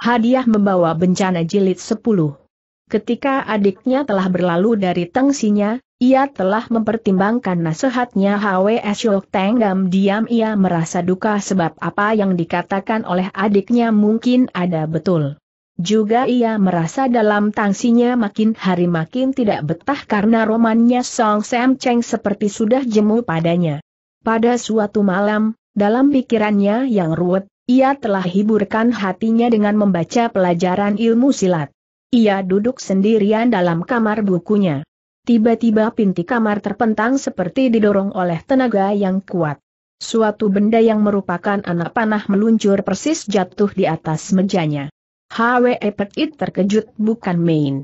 Hadiah membawa bencana jilid 10. Ketika adiknya telah berlalu dari tengsinya, ia telah mempertimbangkan nasihatnya HWS Yok Tenggam diam ia merasa duka sebab apa yang dikatakan oleh adiknya mungkin ada betul. Juga ia merasa dalam tangsinya makin hari makin tidak betah karena romannya Song Sam Cheng seperti sudah jemu padanya. Pada suatu malam, dalam pikirannya yang ruwet, ia telah hiburkan hatinya dengan membaca pelajaran ilmu silat. Ia duduk sendirian dalam kamar bukunya. Tiba-tiba pinti kamar terpentang seperti didorong oleh tenaga yang kuat. Suatu benda yang merupakan anak panah meluncur persis jatuh di atas mejanya. Hwe Petit terkejut bukan main.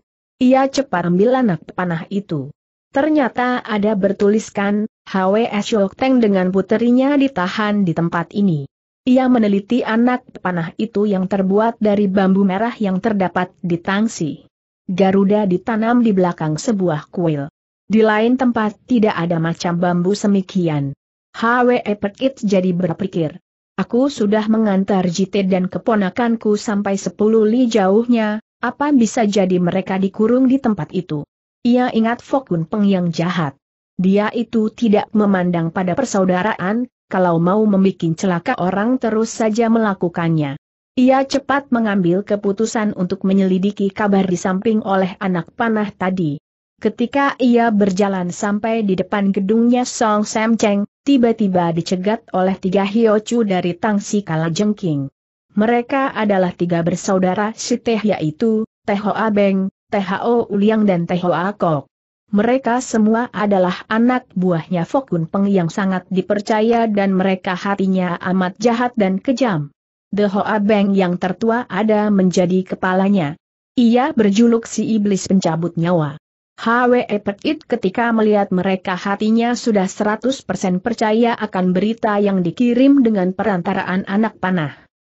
Ia cepat ambil anak panah itu. Ternyata ada bertuliskan, Hwe Teng dengan puterinya ditahan di tempat ini. Ia meneliti anak panah itu yang terbuat dari bambu merah yang terdapat di tangsi. Garuda ditanam di belakang sebuah kuil. Di lain tempat tidak ada macam bambu semikian. Hwe Perkit jadi berpikir. Aku sudah mengantar Jite dan keponakanku sampai sepuluh li jauhnya, apa bisa jadi mereka dikurung di tempat itu? Ia ingat Fokun Peng yang jahat. Dia itu tidak memandang pada persaudaraan, kalau mau membuat celaka orang terus saja melakukannya. Ia cepat mengambil keputusan untuk menyelidiki kabar di samping oleh anak panah tadi. Ketika ia berjalan sampai di depan gedungnya Song Sam Cheng, tiba-tiba dicegat oleh tiga Hio Chu dari Tangsi Kala Jengking. Mereka adalah tiga bersaudara si Teh yaitu, Teh Hoa Beng, Teh Hoa Uliang dan Teh Hoa Kok mereka semua adalah anak buahnya Fokun Peng yang sangat dipercaya dan mereka hatinya amat jahat dan kejam. The Hoa Beng yang tertua ada menjadi kepalanya. Ia berjuluk si iblis pencabut nyawa. Hwe Perit ketika melihat mereka hatinya sudah 100% percaya akan berita yang dikirim dengan perantaraan anak panah.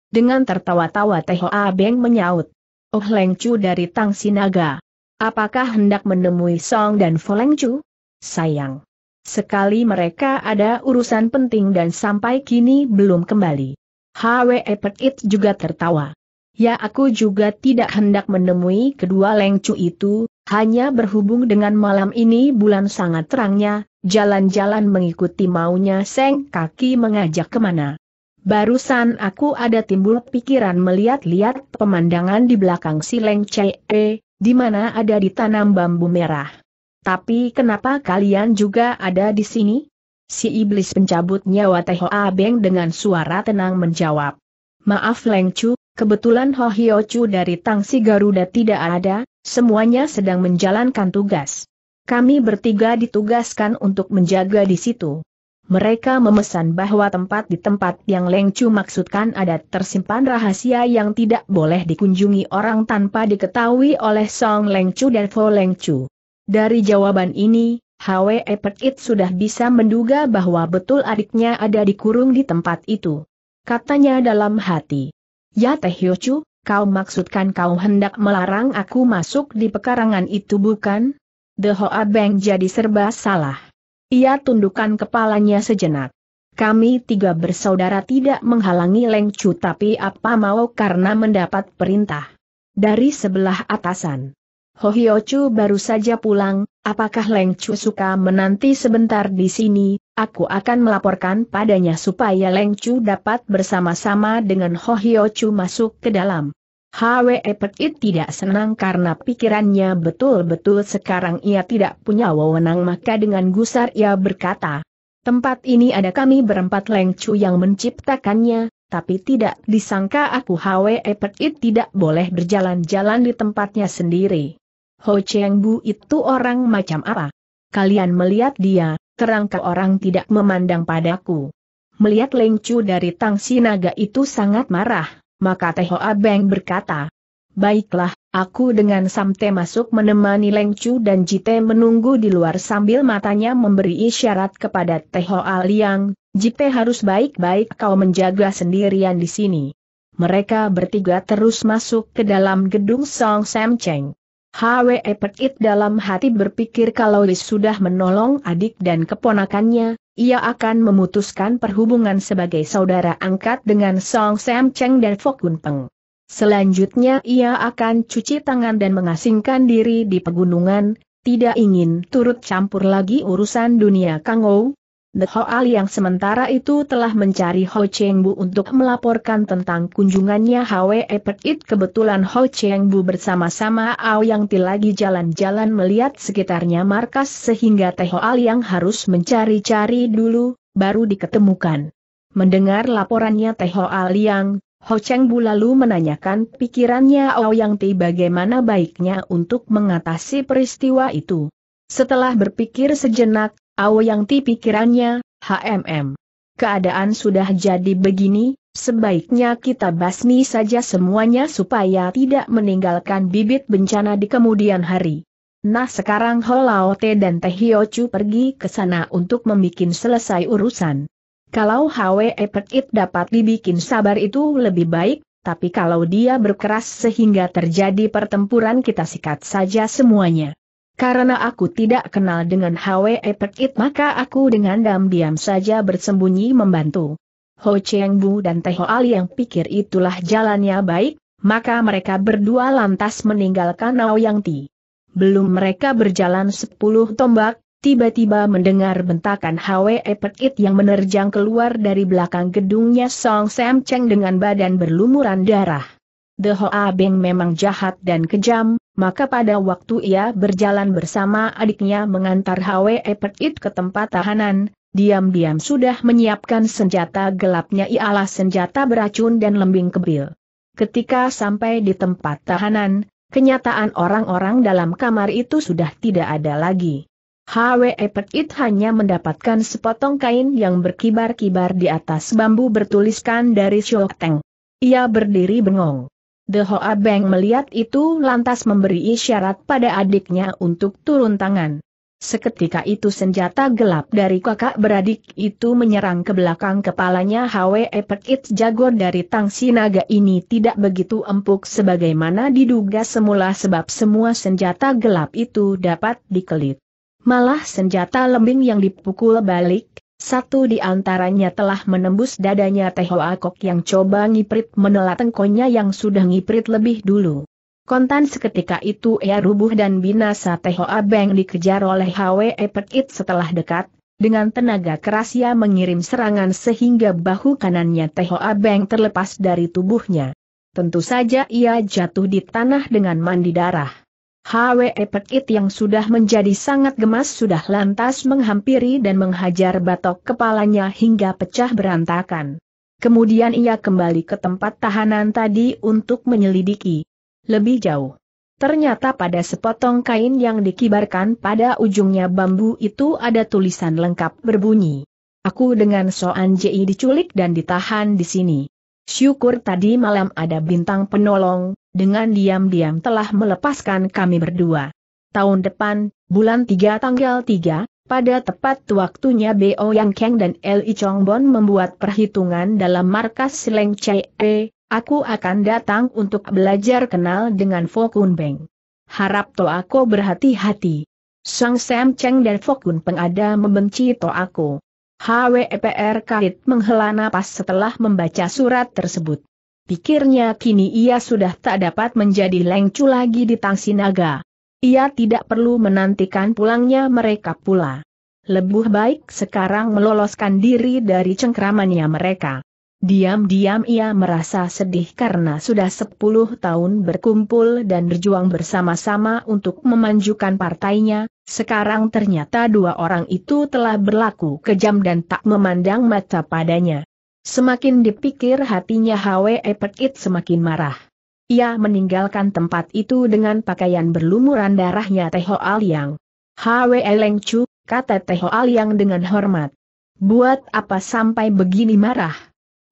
Dengan tertawa-tawa The Hoa Beng menyaut. Oh Leng Chu dari Tang Sinaga. Apakah hendak menemui Song dan Foleng Chu? Sayang. Sekali mereka ada urusan penting dan sampai kini belum kembali. Hwe Perkit juga tertawa. Ya aku juga tidak hendak menemui kedua Leng Chu itu, hanya berhubung dengan malam ini bulan sangat terangnya, jalan-jalan mengikuti maunya Seng kaki mengajak kemana. Barusan aku ada timbul pikiran melihat-lihat pemandangan di belakang si Leng e di mana ada ditanam bambu merah. Tapi kenapa kalian juga ada di sini? Si iblis pencabut nyawa Teh Hoa Beng dengan suara tenang menjawab. Maaf Leng Chu, kebetulan Ho Hyo Chu dari Tangsi Garuda tidak ada, semuanya sedang menjalankan tugas. Kami bertiga ditugaskan untuk menjaga di situ. Mereka memesan bahwa tempat di tempat yang Lengcu maksudkan ada tersimpan rahasia yang tidak boleh dikunjungi orang tanpa diketahui oleh Song Lengcu dan Fo Lengcu. Dari jawaban ini, Hwe Pekit sudah bisa menduga bahwa betul adiknya ada dikurung di tempat itu. Katanya dalam hati. Ya Teh Hyochu, kau maksudkan kau hendak melarang aku masuk di pekarangan itu bukan? The Hoa Beng jadi serba salah. Ia tundukkan kepalanya sejenak. Kami tiga bersaudara tidak menghalangi Leng Chu tapi apa mau karena mendapat perintah. Dari sebelah atasan. Ho Hyo Chu baru saja pulang, apakah Leng Chu suka menanti sebentar di sini, aku akan melaporkan padanya supaya Leng Chu dapat bersama-sama dengan Ho Hyo Chu masuk ke dalam. Hwe Petit tidak senang karena pikirannya betul-betul sekarang ia tidak punya wewenang maka dengan gusar ia berkata, Tempat ini ada kami berempat lengcu yang menciptakannya, tapi tidak disangka aku Hwe Petit tidak boleh berjalan-jalan di tempatnya sendiri. Ho Cheng Bu itu orang macam apa? Kalian melihat dia, kerangka orang tidak memandang padaku. Melihat lengcu dari Tang naga itu sangat marah, maka Teho Abeng berkata, Baiklah, aku dengan Samte masuk menemani Leng Chu dan Jite menunggu di luar sambil matanya memberi isyarat kepada Teho Liang, Jite harus baik-baik kau menjaga sendirian di sini. Mereka bertiga terus masuk ke dalam gedung Song Sam Cheng. Hwe Petit dalam hati berpikir kalau Lis sudah menolong adik dan keponakannya, ia akan memutuskan perhubungan sebagai saudara angkat dengan Song Sam Cheng dan Fok Kun Peng. Selanjutnya ia akan cuci tangan dan mengasingkan diri di pegunungan, tidak ingin turut campur lagi urusan dunia Kang Ou, Al yang sementara itu telah mencari Ho Cheng Bu untuk melaporkan tentang kunjungannya Hwe Perit. kebetulan Ho Cheng Bu bersama-sama Ao Yang Ti lagi jalan-jalan melihat sekitarnya markas sehingga Al yang harus mencari-cari dulu, baru diketemukan. Mendengar laporannya Al yang, Ho Cheng Bu lalu menanyakan pikirannya Ao Yang Ti bagaimana baiknya untuk mengatasi peristiwa itu. Setelah berpikir sejenak, yang pikirannya, HMM. Keadaan sudah jadi begini, sebaiknya kita basmi saja semuanya supaya tidak meninggalkan bibit bencana di kemudian hari. Nah sekarang Holaote dan Tehiochu pergi ke sana untuk membuat selesai urusan. Kalau Hwe Epetit dapat dibikin sabar itu lebih baik, tapi kalau dia berkeras sehingga terjadi pertempuran kita sikat saja semuanya. Karena aku tidak kenal dengan Hwe Pekit maka aku dengan diam-diam saja bersembunyi membantu. Ho Cheng Bu dan Teh Ali yang pikir itulah jalannya baik, maka mereka berdua lantas meninggalkan Yang Ti. Belum mereka berjalan sepuluh tombak, tiba-tiba mendengar bentakan Hwe Pekit yang menerjang keluar dari belakang gedungnya Song Sam Cheng dengan badan berlumuran darah. The Hoa Beng memang jahat dan kejam, maka pada waktu ia berjalan bersama adiknya mengantar Hwe Petit ke tempat tahanan, diam-diam sudah menyiapkan senjata gelapnya ialah senjata beracun dan lembing kebil. Ketika sampai di tempat tahanan, kenyataan orang-orang dalam kamar itu sudah tidak ada lagi. Hwe Petit hanya mendapatkan sepotong kain yang berkibar-kibar di atas bambu bertuliskan dari Shokeng. Ia berdiri bengong. The Hoa Beng melihat itu lantas memberi isyarat pada adiknya untuk turun tangan. Seketika itu senjata gelap dari kakak beradik itu menyerang ke belakang kepalanya Hwe Pekit jago dari tangsi naga ini tidak begitu empuk sebagaimana diduga semula sebab semua senjata gelap itu dapat dikelit. Malah senjata lembing yang dipukul balik, satu di antaranya telah menembus dadanya Teh Akok yang coba ngiprit menelat tengkonya yang sudah ngiprit lebih dulu. Kontan seketika itu ia rubuh dan binasa Teh Beng dikejar oleh HWE Pekit setelah dekat, dengan tenaga keras ia mengirim serangan sehingga bahu kanannya Teh Beng terlepas dari tubuhnya. Tentu saja ia jatuh di tanah dengan mandi darah. Hwe Pekit yang sudah menjadi sangat gemas sudah lantas menghampiri dan menghajar batok kepalanya hingga pecah berantakan. Kemudian ia kembali ke tempat tahanan tadi untuk menyelidiki lebih jauh. Ternyata pada sepotong kain yang dikibarkan pada ujungnya bambu itu ada tulisan lengkap berbunyi. Aku dengan Soan Ji diculik dan ditahan di sini. Syukur tadi malam ada bintang penolong, dengan diam-diam telah melepaskan kami berdua. Tahun depan, bulan 3 tanggal 3, pada tepat waktunya Bo Yang Kang dan Li Chongbon membuat perhitungan dalam markas Seleng CE, aku akan datang untuk belajar kenal dengan Fokun Beng. Harap Aku berhati-hati. Sang Sam Cheng dan Fokun ada membenci Toako. H.W.E.P.R. Kait menghela napas setelah membaca surat tersebut pikirnya kini ia sudah tak dapat menjadi lengcu lagi di Tangsinaga. Ia tidak perlu menantikan pulangnya mereka pula. Lebih baik sekarang meloloskan diri dari cengkramannya mereka. Diam-diam ia merasa sedih karena sudah 10 tahun berkumpul dan berjuang bersama-sama untuk memanjukan partainya, sekarang ternyata dua orang itu telah berlaku kejam dan tak memandang mata padanya. Semakin dipikir hatinya Hwe Pekit semakin marah. Ia meninggalkan tempat itu dengan pakaian berlumuran darahnya Teho Aliang. Hwe Leng Chu, kata Teho Aliang dengan hormat. Buat apa sampai begini marah?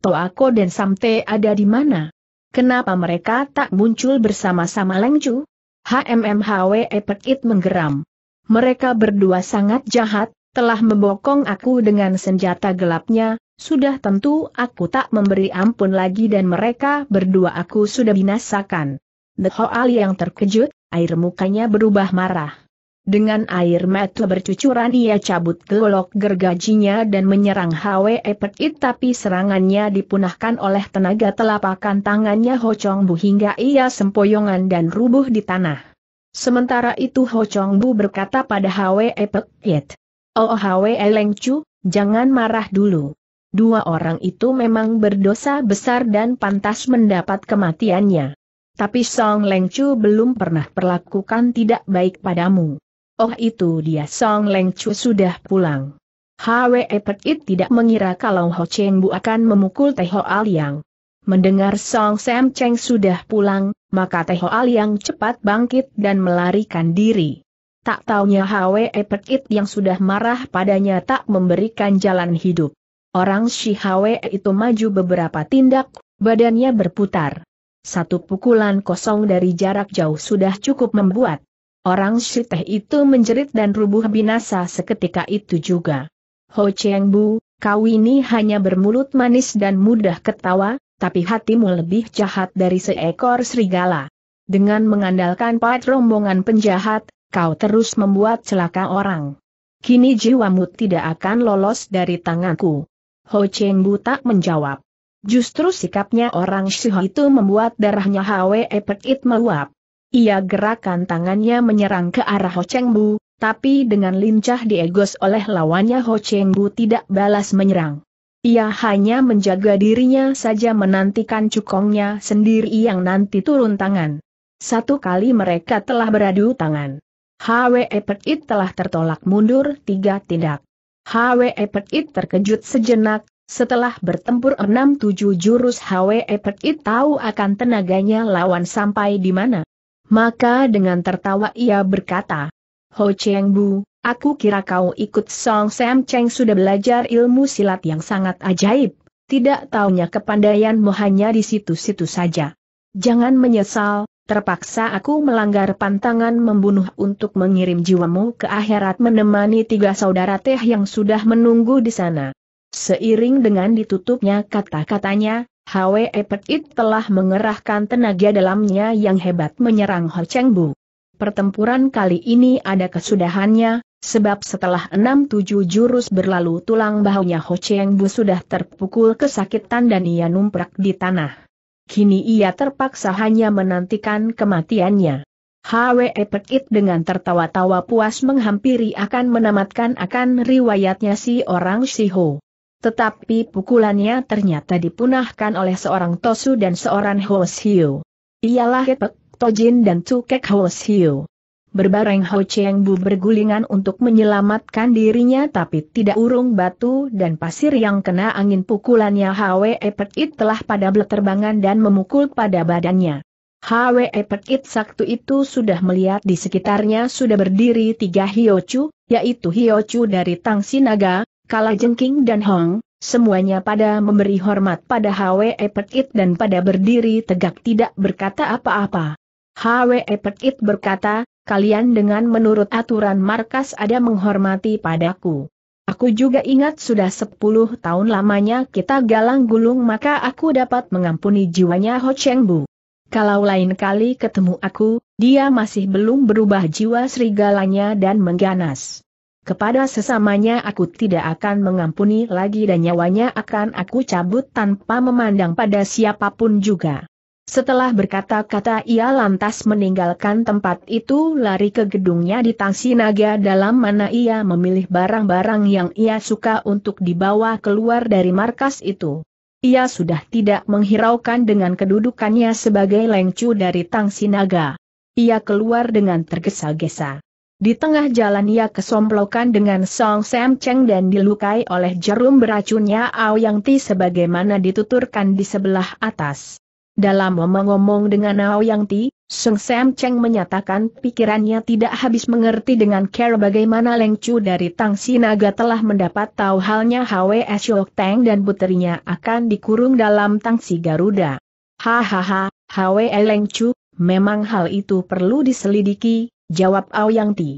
Toako dan Samte ada di mana? Kenapa mereka tak muncul bersama-sama Leng Chu? Hwe Pekit menggeram. Mereka berdua sangat jahat, telah membokong aku dengan senjata gelapnya, sudah tentu aku tak memberi ampun lagi dan mereka berdua aku sudah binasakan. The Hoal yang terkejut, air mukanya berubah marah. Dengan air mata bercucuran ia cabut golok gergajinya dan menyerang Hwe Pekit tapi serangannya dipunahkan oleh tenaga telapakan tangannya Ho Chong Bu hingga ia sempoyongan dan rubuh di tanah. Sementara itu Ho Chong Bu berkata pada Hwe Pekit, Oh Hwe Leng Chu, jangan marah dulu. Dua orang itu memang berdosa besar dan pantas mendapat kematiannya. Tapi Song Leng belum pernah perlakukan tidak baik padamu. Oh itu dia Song Leng sudah pulang. Hwe Pek tidak mengira kalau Ho Cheng Bu akan memukul Teh Ho Aliang. Mendengar Song Sam Cheng sudah pulang, maka Teh Ho Aliang cepat bangkit dan melarikan diri. Tak taunya Hwe Pek It yang sudah marah padanya tak memberikan jalan hidup. Orang Shihawe itu maju beberapa tindak, badannya berputar. Satu pukulan kosong dari jarak jauh sudah cukup membuat orang Shiteh itu menjerit dan rubuh binasa seketika itu juga. Ho Cheng Bu, kau ini hanya bermulut manis dan mudah ketawa, tapi hatimu lebih jahat dari seekor serigala. Dengan mengandalkan pat rombongan penjahat, kau terus membuat celaka orang. Kini jiwamu tidak akan lolos dari tanganku. Ho Cheng Bu tak menjawab. Justru sikapnya orang Shih itu membuat darahnya Hwe It meluap. Ia gerakan tangannya menyerang ke arah Ho Cheng Bu, tapi dengan lincah diegos oleh lawannya Ho Cheng Bu tidak balas menyerang. Ia hanya menjaga dirinya saja menantikan cukongnya sendiri yang nanti turun tangan. Satu kali mereka telah beradu tangan. Hwe It telah tertolak mundur tiga tindak. Hwe It terkejut sejenak, setelah bertempur 6-7 jurus Hwe It tahu akan tenaganya lawan sampai di mana. Maka dengan tertawa ia berkata, Ho Cheng Bu, aku kira kau ikut Song Sam Cheng sudah belajar ilmu silat yang sangat ajaib, tidak taunya kepandaianmu hanya di situ-situ saja. Jangan menyesal, terpaksa aku melanggar pantangan membunuh untuk mengirim jiwamu ke akhirat menemani tiga saudara teh yang sudah menunggu di sana. Seiring dengan ditutupnya kata-katanya, Hwe Petit telah mengerahkan tenaga dalamnya yang hebat menyerang Ho Cheng Bu. Pertempuran kali ini ada kesudahannya, sebab setelah enam tujuh jurus berlalu tulang bahunya Ho Cheng Bu sudah terpukul kesakitan dan ia numprak di tanah kini ia terpaksa hanya menantikan kematiannya. Hwe Pekit dengan tertawa-tawa puas menghampiri akan menamatkan akan riwayatnya si orang Siho. Tetapi pukulannya ternyata dipunahkan oleh seorang Tosu dan seorang Hoshio. Ialah Epek, Tojin dan Tukek Hoshio. Berbareng Ho Cheng Bu bergulingan untuk menyelamatkan dirinya tapi tidak urung batu dan pasir yang kena angin pukulannya Hwe It telah pada terbangan dan memukul pada badannya. Hwe It Saktu itu sudah melihat di sekitarnya sudah berdiri tiga Hiochu, yaitu Hiochu dari Tang Sinaga, Kala Jengking dan Hong, semuanya pada memberi hormat pada Hwe It dan pada berdiri tegak tidak berkata apa-apa. Hwe It berkata, kalian dengan menurut aturan markas ada menghormati padaku. Aku juga ingat sudah sepuluh tahun lamanya kita galang gulung maka aku dapat mengampuni jiwanya Ho Cheng Bu. Kalau lain kali ketemu aku, dia masih belum berubah jiwa serigalanya dan mengganas. Kepada sesamanya aku tidak akan mengampuni lagi dan nyawanya akan aku cabut tanpa memandang pada siapapun juga. Setelah berkata-kata ia lantas meninggalkan tempat itu lari ke gedungnya di Tangsi Naga, dalam mana ia memilih barang-barang yang ia suka untuk dibawa keluar dari markas itu. Ia sudah tidak menghiraukan dengan kedudukannya sebagai lengcu dari Tangsi Naga. Ia keluar dengan tergesa-gesa. Di tengah jalan ia kesomplokan dengan Song Sam Cheng dan dilukai oleh jarum beracunnya Ao Yang Ti sebagaimana dituturkan di sebelah atas. Dalam omong-omong dengan Yang Ti, Seng Sam Cheng menyatakan pikirannya tidak habis mengerti dengan care bagaimana Leng Chu dari Tang Sinaga telah mendapat tahu halnya Hwe Shok Tang dan puterinya akan dikurung dalam Tang Si Garuda. Hahaha, Hwe Leng Chu, memang hal itu perlu diselidiki, jawab Ao Yang Ti.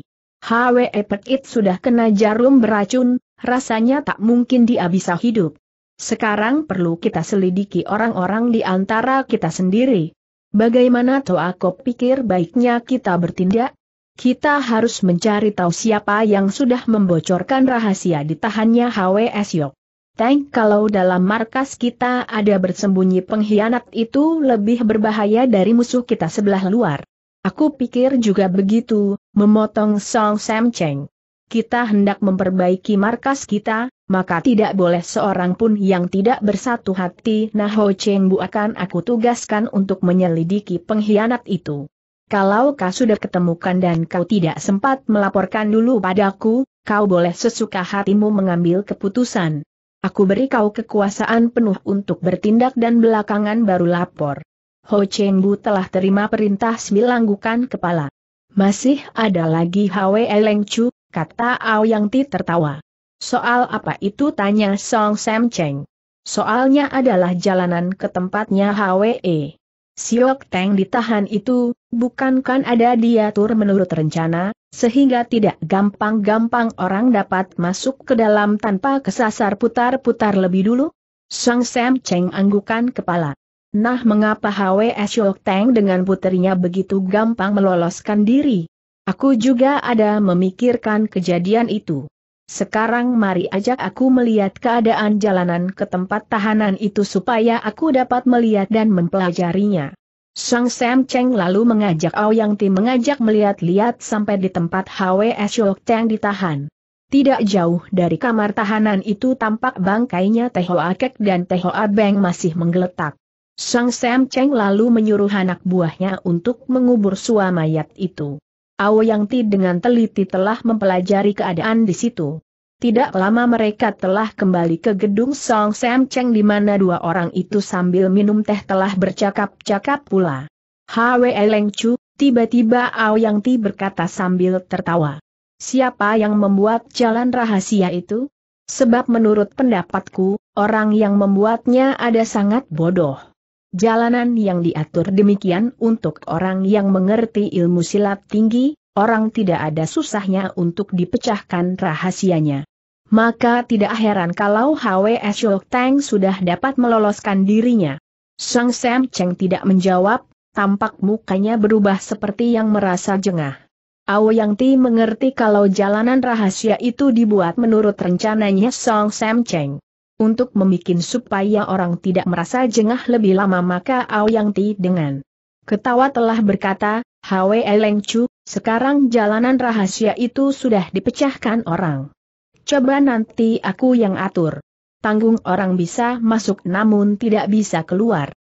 Hwe It sudah kena jarum beracun, rasanya tak mungkin dia bisa hidup. Sekarang perlu kita selidiki orang-orang di antara kita sendiri. Bagaimana aku pikir baiknya kita bertindak? Kita harus mencari tahu siapa yang sudah membocorkan rahasia ditahannya HWS Yok. Tank kalau dalam markas kita ada bersembunyi pengkhianat itu lebih berbahaya dari musuh kita sebelah luar. Aku pikir juga begitu, memotong Song Sam Cheng kita hendak memperbaiki markas kita, maka tidak boleh seorang pun yang tidak bersatu hati. Nah Ho Cheng Bu akan aku tugaskan untuk menyelidiki pengkhianat itu. Kalau kau sudah ketemukan dan kau tidak sempat melaporkan dulu padaku, kau boleh sesuka hatimu mengambil keputusan. Aku beri kau kekuasaan penuh untuk bertindak dan belakangan baru lapor. Ho Cheng Bu telah terima perintah sembilanggukan kepala. Masih ada lagi Hwe Leng Chu, kata Yang Ti tertawa. Soal apa itu tanya Song Sam Cheng. Soalnya adalah jalanan ke tempatnya HWE. E. Siok Teng ditahan itu, bukankan ada diatur menurut rencana, sehingga tidak gampang-gampang orang dapat masuk ke dalam tanpa kesasar putar-putar lebih dulu? Song Sam Cheng anggukan kepala. Nah mengapa HWS e Siok Teng dengan putrinya begitu gampang meloloskan diri? Aku juga ada memikirkan kejadian itu. Sekarang mari ajak aku melihat keadaan jalanan ke tempat tahanan itu supaya aku dapat melihat dan mempelajarinya. Sang Sam Cheng lalu mengajak Yang Ti mengajak melihat-lihat sampai di tempat HWS Yok Cheng ditahan. Tidak jauh dari kamar tahanan itu tampak bangkainya Teh Hoa Kek dan Teh Hoa Beng masih menggeletak. Sang Sam Cheng lalu menyuruh anak buahnya untuk mengubur suamayat itu. Ao Yang Ti dengan teliti telah mempelajari keadaan di situ. Tidak lama mereka telah kembali ke gedung Song Sam Cheng di mana dua orang itu sambil minum teh telah bercakap-cakap pula. Hwe Leng Chu, tiba-tiba Ao Yang Ti berkata sambil tertawa. Siapa yang membuat jalan rahasia itu? Sebab menurut pendapatku, orang yang membuatnya ada sangat bodoh. Jalanan yang diatur demikian untuk orang yang mengerti ilmu silat tinggi, orang tidak ada susahnya untuk dipecahkan rahasianya. Maka tidak heran kalau HWS Yolk Tang sudah dapat meloloskan dirinya. Sang Sam Cheng tidak menjawab, tampak mukanya berubah seperti yang merasa jengah. Yang Ti mengerti kalau jalanan rahasia itu dibuat menurut rencananya Song Sam Cheng. Untuk membuat supaya orang tidak merasa jengah lebih lama maka Aoyang Ti dengan ketawa telah berkata, Hwe Leng Chu, sekarang jalanan rahasia itu sudah dipecahkan orang. Coba nanti aku yang atur. Tanggung orang bisa masuk namun tidak bisa keluar.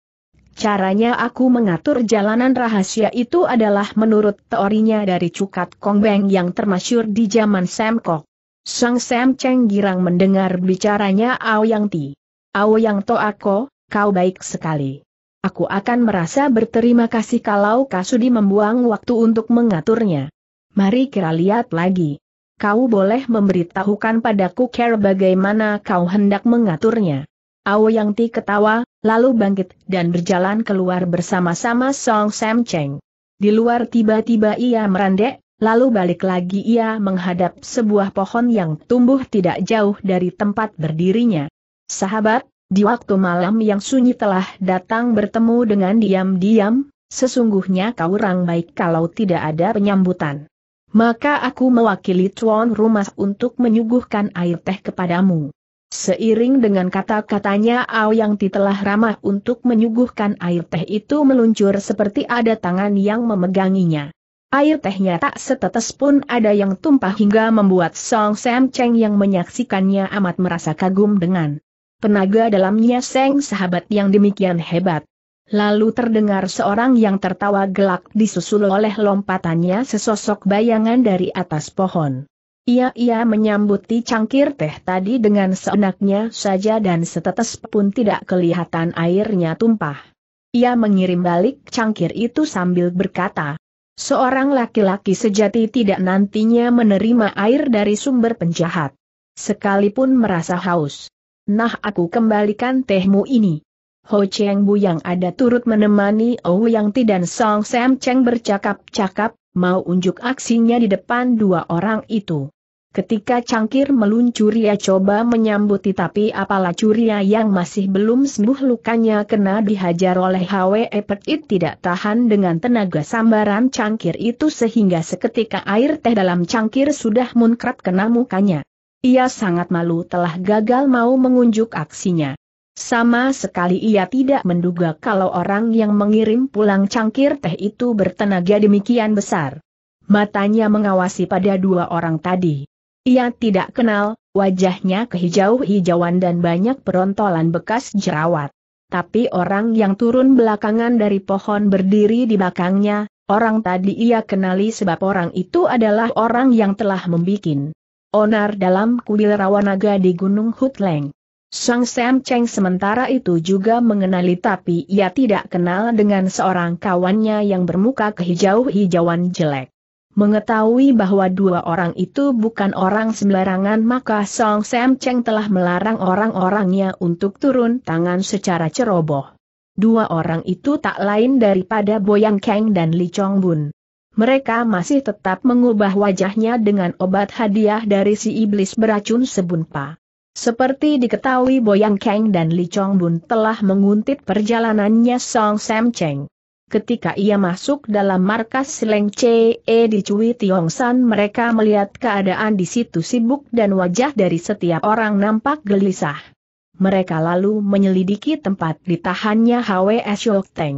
Caranya aku mengatur jalanan rahasia itu adalah menurut teorinya dari Cukat Kong Beng yang termasyur di zaman Semkok. Sang Sam Cheng girang mendengar bicaranya Aoyang Ti. Yang To Ako, kau baik sekali. Aku akan merasa berterima kasih kalau Kasudi membuang waktu untuk mengaturnya. Mari kita lihat lagi. Kau boleh memberitahukan padaku care bagaimana kau hendak mengaturnya. Aoyang Ti ketawa, lalu bangkit dan berjalan keluar bersama-sama Song Sam Cheng. Di luar tiba-tiba ia merandek, Lalu balik lagi ia menghadap sebuah pohon yang tumbuh tidak jauh dari tempat berdirinya. Sahabat, di waktu malam yang sunyi telah datang bertemu dengan diam-diam, sesungguhnya kau orang baik kalau tidak ada penyambutan. Maka aku mewakili tuan rumah untuk menyuguhkan air teh kepadamu. Seiring dengan kata-katanya yang telah ramah untuk menyuguhkan air teh itu meluncur seperti ada tangan yang memeganginya. Air tehnya tak setetes pun ada yang tumpah hingga membuat Song Sam Cheng yang menyaksikannya amat merasa kagum dengan tenaga dalamnya Seng sahabat yang demikian hebat. Lalu terdengar seorang yang tertawa gelak disusul oleh lompatannya sesosok bayangan dari atas pohon. Ia-ia menyambuti cangkir teh tadi dengan seenaknya saja dan setetes pun tidak kelihatan airnya tumpah. Ia mengirim balik cangkir itu sambil berkata, Seorang laki-laki sejati tidak nantinya menerima air dari sumber penjahat. Sekalipun merasa haus. Nah aku kembalikan tehmu ini. Ho Cheng Bu yang ada turut menemani Ou Yang Ti dan Song Sam Cheng bercakap-cakap, mau unjuk aksinya di depan dua orang itu. Ketika cangkir meluncur, ia coba menyambuti tapi apalah curia yang masih belum sembuh lukanya kena dihajar oleh Hwe Petit tidak tahan dengan tenaga sambaran cangkir itu sehingga seketika air teh dalam cangkir sudah munkrat kena mukanya. Ia sangat malu telah gagal mau mengunjuk aksinya. Sama sekali ia tidak menduga kalau orang yang mengirim pulang cangkir teh itu bertenaga demikian besar. Matanya mengawasi pada dua orang tadi. Ia tidak kenal, wajahnya kehijau-hijauan dan banyak perontolan bekas jerawat. Tapi orang yang turun belakangan dari pohon berdiri di belakangnya, orang tadi ia kenali sebab orang itu adalah orang yang telah membikin onar dalam kuil Rawanaga di Gunung Hutleng. Sang Sam Cheng sementara itu juga mengenali tapi ia tidak kenal dengan seorang kawannya yang bermuka kehijau-hijauan jelek. Mengetahui bahwa dua orang itu bukan orang sembarangan maka Song Sam Cheng telah melarang orang-orangnya untuk turun tangan secara ceroboh. Dua orang itu tak lain daripada Boyang Kang dan Li Chong Bun. Mereka masih tetap mengubah wajahnya dengan obat hadiah dari si iblis beracun sebunpa. Seperti diketahui Boyang Kang dan Li Chong Bun telah menguntit perjalanannya Song Sam Cheng. Ketika ia masuk dalam markas Leng CE e di Cui Tiong San mereka melihat keadaan di situ sibuk dan wajah dari setiap orang nampak gelisah. Mereka lalu menyelidiki tempat ditahannya HWS Yok Teng.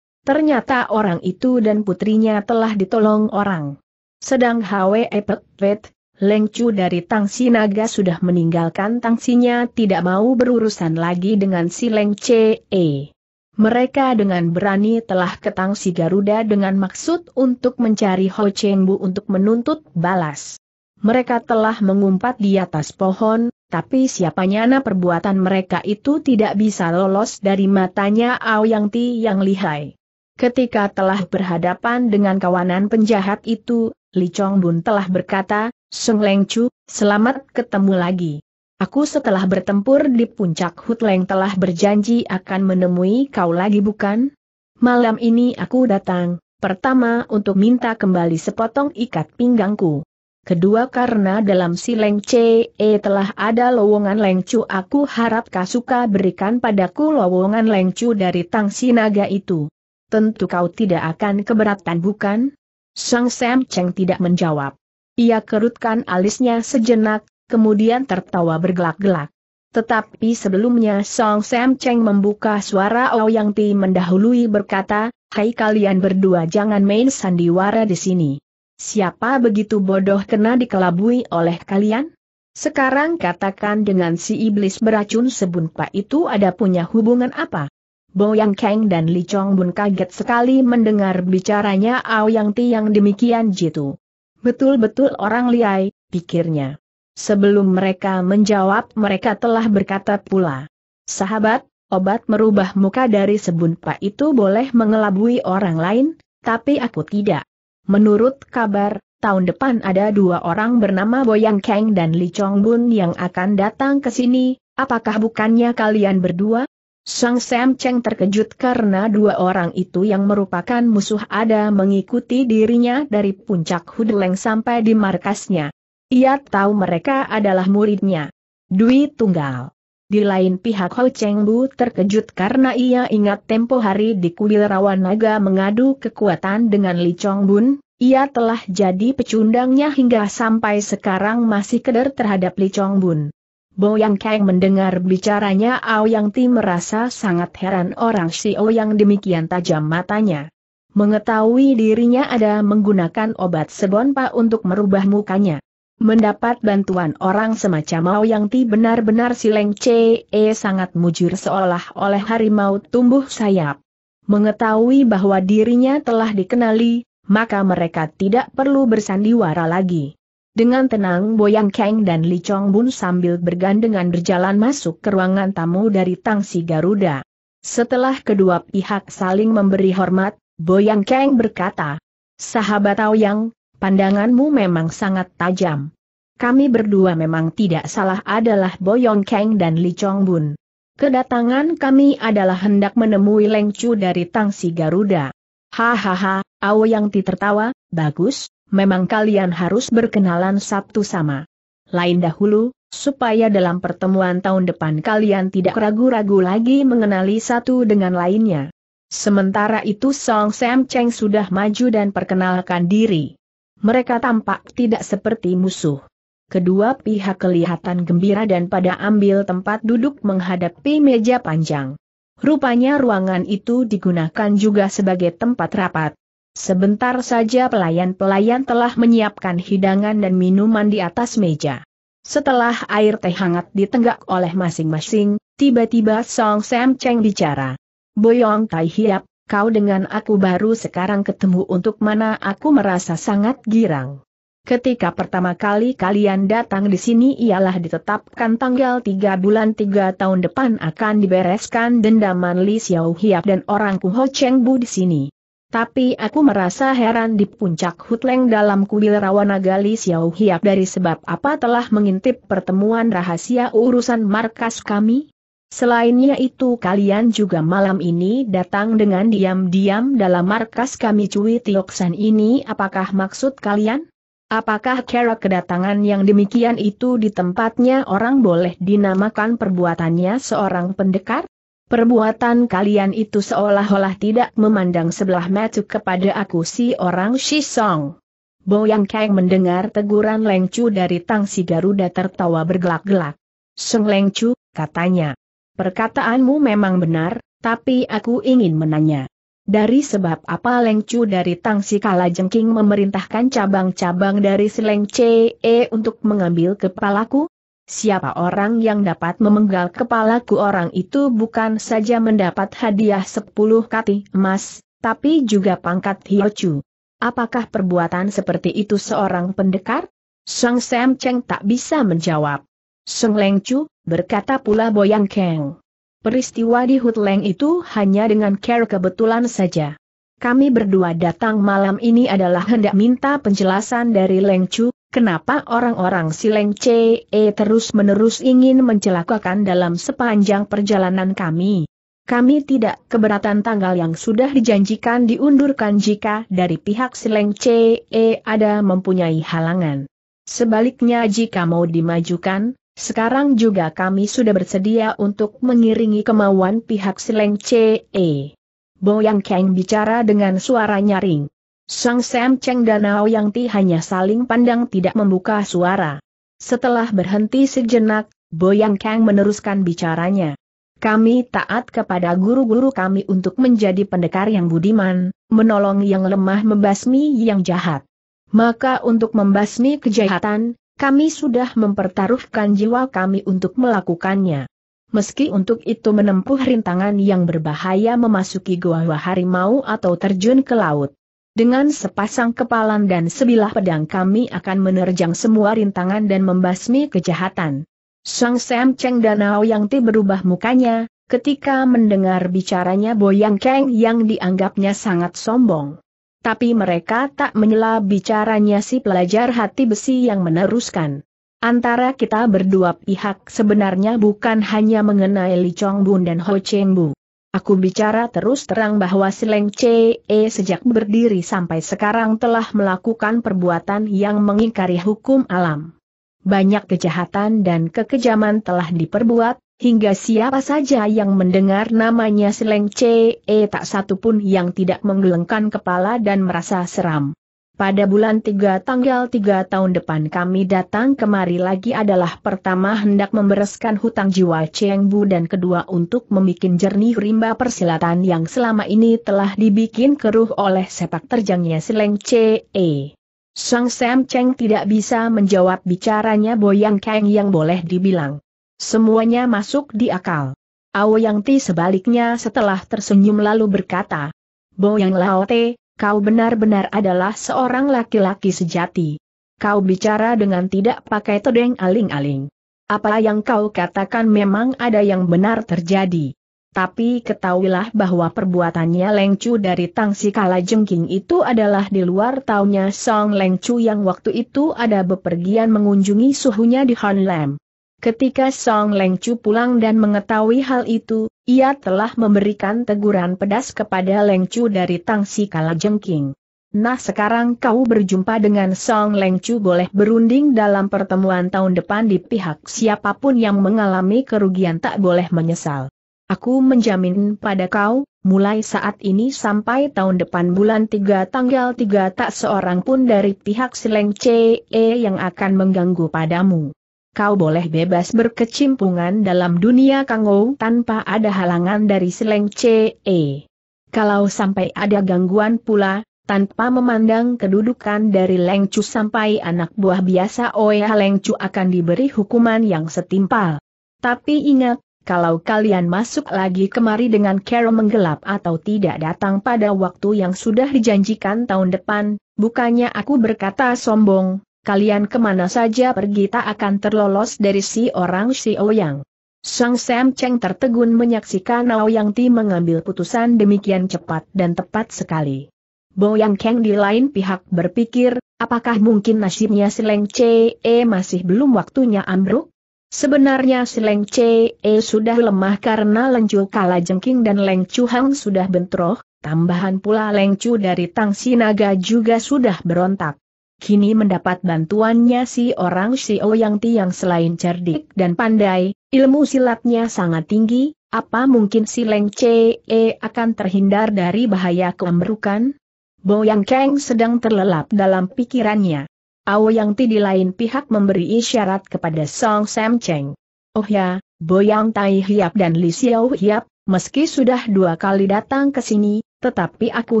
Ternyata orang itu dan putrinya telah ditolong orang. Sedang HW Epek Pet, Leng Chu dari Tang Naga sudah meninggalkan Tangsinya tidak mau berurusan lagi dengan si Leng CE. Mereka dengan berani telah ketang si Garuda dengan maksud untuk mencari Ho Cheng Bu untuk menuntut balas. Mereka telah mengumpat di atas pohon, tapi siapa nyana perbuatan mereka itu tidak bisa lolos dari matanya Yang Ti yang lihai. Ketika telah berhadapan dengan kawanan penjahat itu, Li Chong Bun telah berkata, Sung Leng Chu, selamat ketemu lagi. Aku setelah bertempur di puncak Hutleng telah berjanji akan menemui kau lagi bukan? Malam ini aku datang, pertama untuk minta kembali sepotong ikat pinggangku. Kedua karena dalam si Leng CE e telah ada lowongan lengcu aku harap kau suka berikan padaku lowongan lengcu dari Tang Sinaga itu. Tentu kau tidak akan keberatan bukan? Sang Sam Cheng tidak menjawab. Ia kerutkan alisnya sejenak, kemudian tertawa bergelak-gelak. Tetapi sebelumnya Song Sam Cheng membuka suara Ouyang Ti mendahului berkata, Hai kalian berdua jangan main sandiwara di sini. Siapa begitu bodoh kena dikelabui oleh kalian? Sekarang katakan dengan si iblis beracun sebunpa itu ada punya hubungan apa? Bo Yang Kang dan Li Chong Bun kaget sekali mendengar bicaranya Ao Yang Ti yang demikian jitu. Betul-betul orang liai, pikirnya. Sebelum mereka menjawab mereka telah berkata pula. Sahabat, obat merubah muka dari sebunpa itu boleh mengelabui orang lain, tapi aku tidak. Menurut kabar, tahun depan ada dua orang bernama Boyang Kang dan Li Chong Bun yang akan datang ke sini, apakah bukannya kalian berdua? Sang Sam Cheng terkejut karena dua orang itu yang merupakan musuh ada mengikuti dirinya dari puncak Hudleng sampai di markasnya. Ia tahu mereka adalah muridnya. Dwi Tunggal. Di lain pihak Ho Cheng Bu terkejut karena ia ingat tempo hari di kuil Rawan Naga mengadu kekuatan dengan Li Chong Bun, ia telah jadi pecundangnya hingga sampai sekarang masih keder terhadap Li Chong Bun. Bo Yang Kang mendengar bicaranya Ao Yang Ti merasa sangat heran orang Xiao yang demikian tajam matanya. Mengetahui dirinya ada menggunakan obat sebonpa untuk merubah mukanya. Mendapat bantuan orang semacam Mao Yang Ti benar-benar si Leng e sangat mujur seolah oleh harimau tumbuh sayap. Mengetahui bahwa dirinya telah dikenali, maka mereka tidak perlu bersandiwara lagi. Dengan tenang Boyang Kang dan Li Chong Bun sambil bergandengan berjalan masuk ke ruangan tamu dari Tangsi Garuda. Setelah kedua pihak saling memberi hormat, Boyang Kang berkata, Sahabat Yang, pandanganmu memang sangat tajam. Kami berdua memang tidak salah adalah Boyong Kang dan Li Chong Bun. Kedatangan kami adalah hendak menemui Leng Chu dari Tangsi Garuda. Hahaha, Ao Yang Ti tertawa, bagus, memang kalian harus berkenalan Sabtu sama. Lain dahulu, supaya dalam pertemuan tahun depan kalian tidak ragu-ragu lagi mengenali satu dengan lainnya. Sementara itu Song Sam Cheng sudah maju dan perkenalkan diri. Mereka tampak tidak seperti musuh. Kedua pihak kelihatan gembira dan pada ambil tempat duduk menghadapi meja panjang. Rupanya ruangan itu digunakan juga sebagai tempat rapat. Sebentar saja pelayan-pelayan telah menyiapkan hidangan dan minuman di atas meja. Setelah air teh hangat ditenggak oleh masing-masing, tiba-tiba Song Sam Cheng bicara. Boyong Tai Hiap, kau dengan aku baru sekarang ketemu untuk mana aku merasa sangat girang. Ketika pertama kali kalian datang di sini ialah ditetapkan tanggal 3 bulan 3 tahun depan akan dibereskan dendaman Li Xiao Hiap dan orang Ho Cheng Bu di sini. Tapi aku merasa heran di puncak hutleng dalam kuil Rawanaga Li Xiao Hiap dari sebab apa telah mengintip pertemuan rahasia urusan markas kami? Selainnya itu kalian juga malam ini datang dengan diam-diam dalam markas kami Cui Tioksan ini apakah maksud kalian? Apakah kera kedatangan yang demikian itu di tempatnya orang boleh dinamakan perbuatannya seorang pendekar? Perbuatan kalian itu seolah-olah tidak memandang sebelah mata kepada aku si orang Shisong. Boyang Kang mendengar teguran Chu dari Tangsi Garuda tertawa bergelak-gelak. Seng Chu, katanya. Perkataanmu memang benar, tapi aku ingin menanya. Dari sebab apa Leng Chu dari Tang Si Jengking memerintahkan cabang-cabang dari Seleng Ce e untuk mengambil kepalaku? Siapa orang yang dapat memenggal kepalaku orang itu bukan saja mendapat hadiah sepuluh kati emas, tapi juga pangkat Hiochu. Apakah perbuatan seperti itu seorang pendekar? Sang Sam Cheng tak bisa menjawab. Seng Leng Chu, berkata pula Boyang Kang. Peristiwa di Hutleng itu hanya dengan care kebetulan saja. Kami berdua datang malam ini adalah hendak minta penjelasan dari Leng Chu, kenapa orang-orang si Leng Ce eh, terus-menerus ingin mencelakakan dalam sepanjang perjalanan kami. Kami tidak keberatan tanggal yang sudah dijanjikan diundurkan jika dari pihak Sileng CE eh, ada mempunyai halangan. Sebaliknya jika mau dimajukan, sekarang juga kami sudah bersedia untuk mengiringi kemauan pihak Sileng CE. Boyang Kang bicara dengan suara nyaring. Sang Sam Cheng dan Ao Yang Ti hanya saling pandang tidak membuka suara. Setelah berhenti sejenak, Boyang Kang meneruskan bicaranya. Kami taat kepada guru-guru kami untuk menjadi pendekar yang budiman, menolong yang lemah membasmi yang jahat. Maka untuk membasmi kejahatan, kami sudah mempertaruhkan jiwa kami untuk melakukannya. Meski untuk itu menempuh rintangan yang berbahaya memasuki gua-gua harimau atau terjun ke laut. Dengan sepasang kepalan dan sebilah pedang kami akan menerjang semua rintangan dan membasmi kejahatan. Sang Sam Cheng Danau yang ti berubah mukanya, ketika mendengar bicaranya Boyang Cheng yang dianggapnya sangat sombong tapi mereka tak menyela bicaranya si pelajar hati besi yang meneruskan. Antara kita berdua pihak sebenarnya bukan hanya mengenai Li Chong dan Ho Cheng Bu. Aku bicara terus terang bahwa si Leng e sejak berdiri sampai sekarang telah melakukan perbuatan yang mengingkari hukum alam. Banyak kejahatan dan kekejaman telah diperbuat, hingga siapa saja yang mendengar namanya Seleng C.E. Eh, tak satu pun yang tidak menggelengkan kepala dan merasa seram. Pada bulan 3 tanggal 3 tahun depan kami datang kemari lagi adalah pertama hendak membereskan hutang jiwa Cheng Bu dan kedua untuk membuat jernih rimba persilatan yang selama ini telah dibikin keruh oleh sepak terjangnya Seleng C.E. Eh. Sang Sam Cheng tidak bisa menjawab bicaranya Boyang Kang yang boleh dibilang Semuanya masuk di akal. Ao Yang Ti sebaliknya setelah tersenyum lalu berkata, Bo Boyang Laote, kau benar-benar adalah seorang laki-laki sejati. Kau bicara dengan tidak pakai todeng aling-aling. Apa yang kau katakan memang ada yang benar terjadi. Tapi ketahuilah bahwa perbuatannya Lengcu dari Tangsi Kala Jengking itu adalah di luar taunya Song Lengcu yang waktu itu ada bepergian mengunjungi suhunya di Lam. Ketika Song Leng Chu pulang dan mengetahui hal itu, ia telah memberikan teguran pedas kepada Leng Chu dari Tangsi Jengking. Nah sekarang kau berjumpa dengan Song Leng Chu boleh berunding dalam pertemuan tahun depan di pihak siapapun yang mengalami kerugian tak boleh menyesal. Aku menjamin pada kau, mulai saat ini sampai tahun depan bulan 3 tanggal 3 tak seorang pun dari pihak Seleng CE e yang akan mengganggu padamu kau boleh bebas berkecimpungan dalam dunia kangou tanpa ada halangan dari Seleng CE. Kalau sampai ada gangguan pula, tanpa memandang kedudukan dari lengcu sampai anak buah biasa Oya ya akan diberi hukuman yang setimpal. Tapi ingat, kalau kalian masuk lagi kemari dengan cara menggelap atau tidak datang pada waktu yang sudah dijanjikan tahun depan, bukannya aku berkata sombong, kalian kemana saja pergi tak akan terlolos dari si orang si Ouyang. Sang Sam Cheng tertegun menyaksikan Ouyang Ti mengambil putusan demikian cepat dan tepat sekali. Yang Kang di lain pihak berpikir, apakah mungkin nasibnya Seleng Chee masih belum waktunya ambruk? Sebenarnya Seleng Chee sudah lemah karena Lencu Kala Jengking dan Leng Chu Hang sudah bentroh, tambahan pula Leng Chu dari Tang Sinaga juga sudah berontak kini mendapat bantuannya si orang Xiao Yang Ti yang selain cerdik dan pandai, ilmu silatnya sangat tinggi, apa mungkin si Leng Che akan terhindar dari bahaya keemberukan? Yang Kang sedang terlelap dalam pikirannya. Yang Ti di lain pihak memberi isyarat kepada Song Sam Cheng. Oh ya, Bo Yang Tai Hiap dan Li Xiao Hiap, meski sudah dua kali datang ke sini, tetapi aku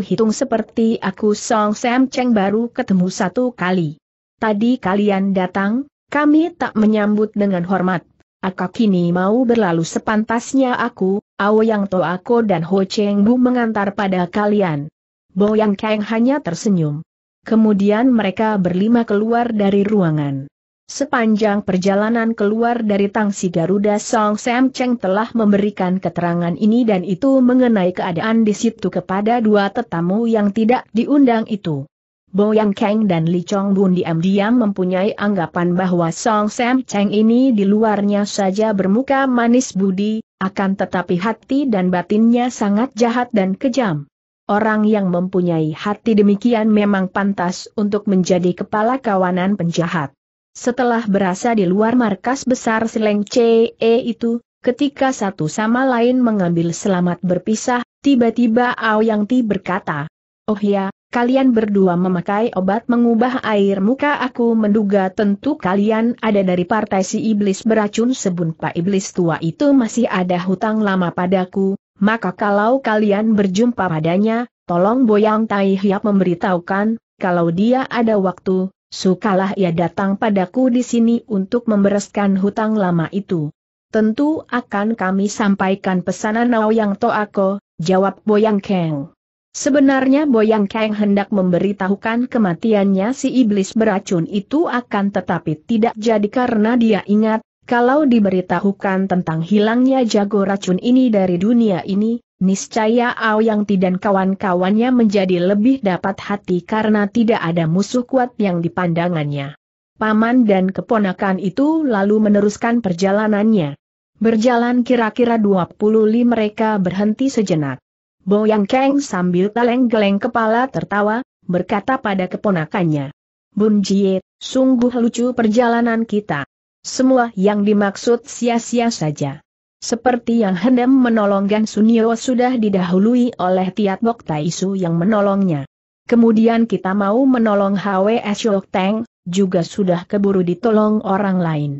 hitung seperti aku Song Sam Cheng baru ketemu satu kali. Tadi kalian datang, kami tak menyambut dengan hormat. Aku kini mau berlalu sepantasnya aku, Yang To aku dan Ho Cheng Bu mengantar pada kalian. Bo Yang Kang hanya tersenyum. Kemudian mereka berlima keluar dari ruangan. Sepanjang perjalanan keluar dari tangsi Garuda Song Sam Cheng telah memberikan keterangan ini dan itu mengenai keadaan di situ kepada dua tetamu yang tidak diundang itu. Bo Boyang Kang dan Li Chong Bun diam-diam mempunyai anggapan bahwa Song Sam Cheng ini di luarnya saja bermuka manis budi, akan tetapi hati dan batinnya sangat jahat dan kejam. Orang yang mempunyai hati demikian memang pantas untuk menjadi kepala kawanan penjahat. Setelah berasa di luar markas besar Sileng CE itu, ketika satu sama lain mengambil selamat berpisah, tiba-tiba Yang Ti berkata, Oh ya, kalian berdua memakai obat mengubah air muka aku menduga tentu kalian ada dari partai si iblis beracun sebun Pak Iblis tua itu masih ada hutang lama padaku, maka kalau kalian berjumpa padanya, tolong Boyang Tai Hiap memberitahukan, kalau dia ada waktu, Sukalah ia datang padaku di sini untuk membereskan hutang lama itu. Tentu akan kami sampaikan pesanan Yang Toako, jawab Boyang Kang. Sebenarnya Boyang Kang hendak memberitahukan kematiannya si iblis beracun itu akan tetapi tidak jadi karena dia ingat, kalau diberitahukan tentang hilangnya jago racun ini dari dunia ini, Niscaya Aoyang Ti dan kawan-kawannya menjadi lebih dapat hati karena tidak ada musuh kuat yang dipandangannya. Paman dan keponakan itu lalu meneruskan perjalanannya. Berjalan kira-kira 20 li mereka berhenti sejenak. Boyang Keng sambil geleng-geleng kepala tertawa, berkata pada keponakannya. Bun Jie, sungguh lucu perjalanan kita. Semua yang dimaksud sia-sia saja. Seperti yang hendak menolong Gan Sunio sudah didahului oleh Tiat Bok Taisu yang menolongnya. Kemudian kita mau menolong Hwe Yok Teng, juga sudah keburu ditolong orang lain.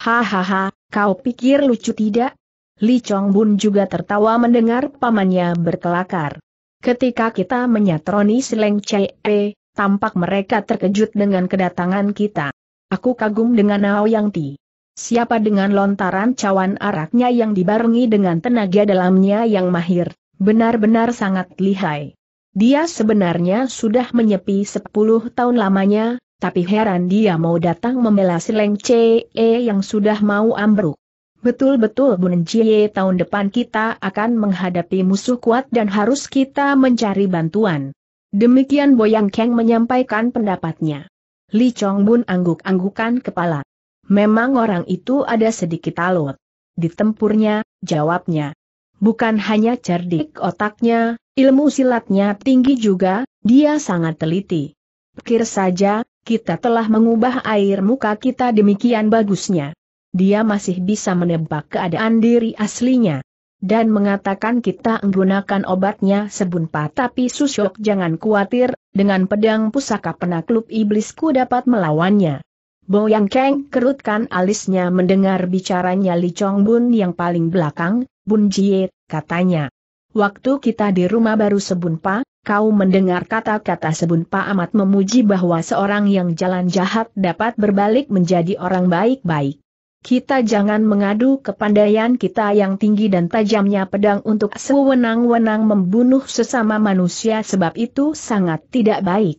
Hahaha, kau pikir lucu tidak? Li Chong Bun juga tertawa mendengar pamannya berkelakar. Ketika kita menyatroni Seleng Chee, tampak mereka terkejut dengan kedatangan kita. Aku kagum dengan Ao Yang Ti. Siapa dengan lontaran cawan araknya yang dibarengi dengan tenaga dalamnya yang mahir, benar-benar sangat lihai. Dia sebenarnya sudah menyepi 10 tahun lamanya, tapi heran dia mau datang membela si Leng e yang sudah mau ambruk. Betul-betul Bun Jie, tahun depan kita akan menghadapi musuh kuat dan harus kita mencari bantuan. Demikian Boyang Kang menyampaikan pendapatnya. Li Chong Bun angguk-anggukan kepala. Memang orang itu ada sedikit alot. Ditempurnya, jawabnya. Bukan hanya cerdik otaknya, ilmu silatnya tinggi juga, dia sangat teliti. Pikir saja, kita telah mengubah air muka kita demikian bagusnya. Dia masih bisa menebak keadaan diri aslinya. Dan mengatakan kita menggunakan obatnya sebunpa tapi susyok jangan khawatir, dengan pedang pusaka penakluk iblisku dapat melawannya. Yang Cheng kerutkan alisnya mendengar bicaranya Li Chong Bun yang paling belakang, Bun Jie, katanya. Waktu kita di rumah baru sebunpa, kau mendengar kata-kata sebunpa amat memuji bahwa seorang yang jalan jahat dapat berbalik menjadi orang baik-baik. Kita jangan mengadu kepandaian kita yang tinggi dan tajamnya pedang untuk sewenang-wenang membunuh sesama manusia sebab itu sangat tidak baik.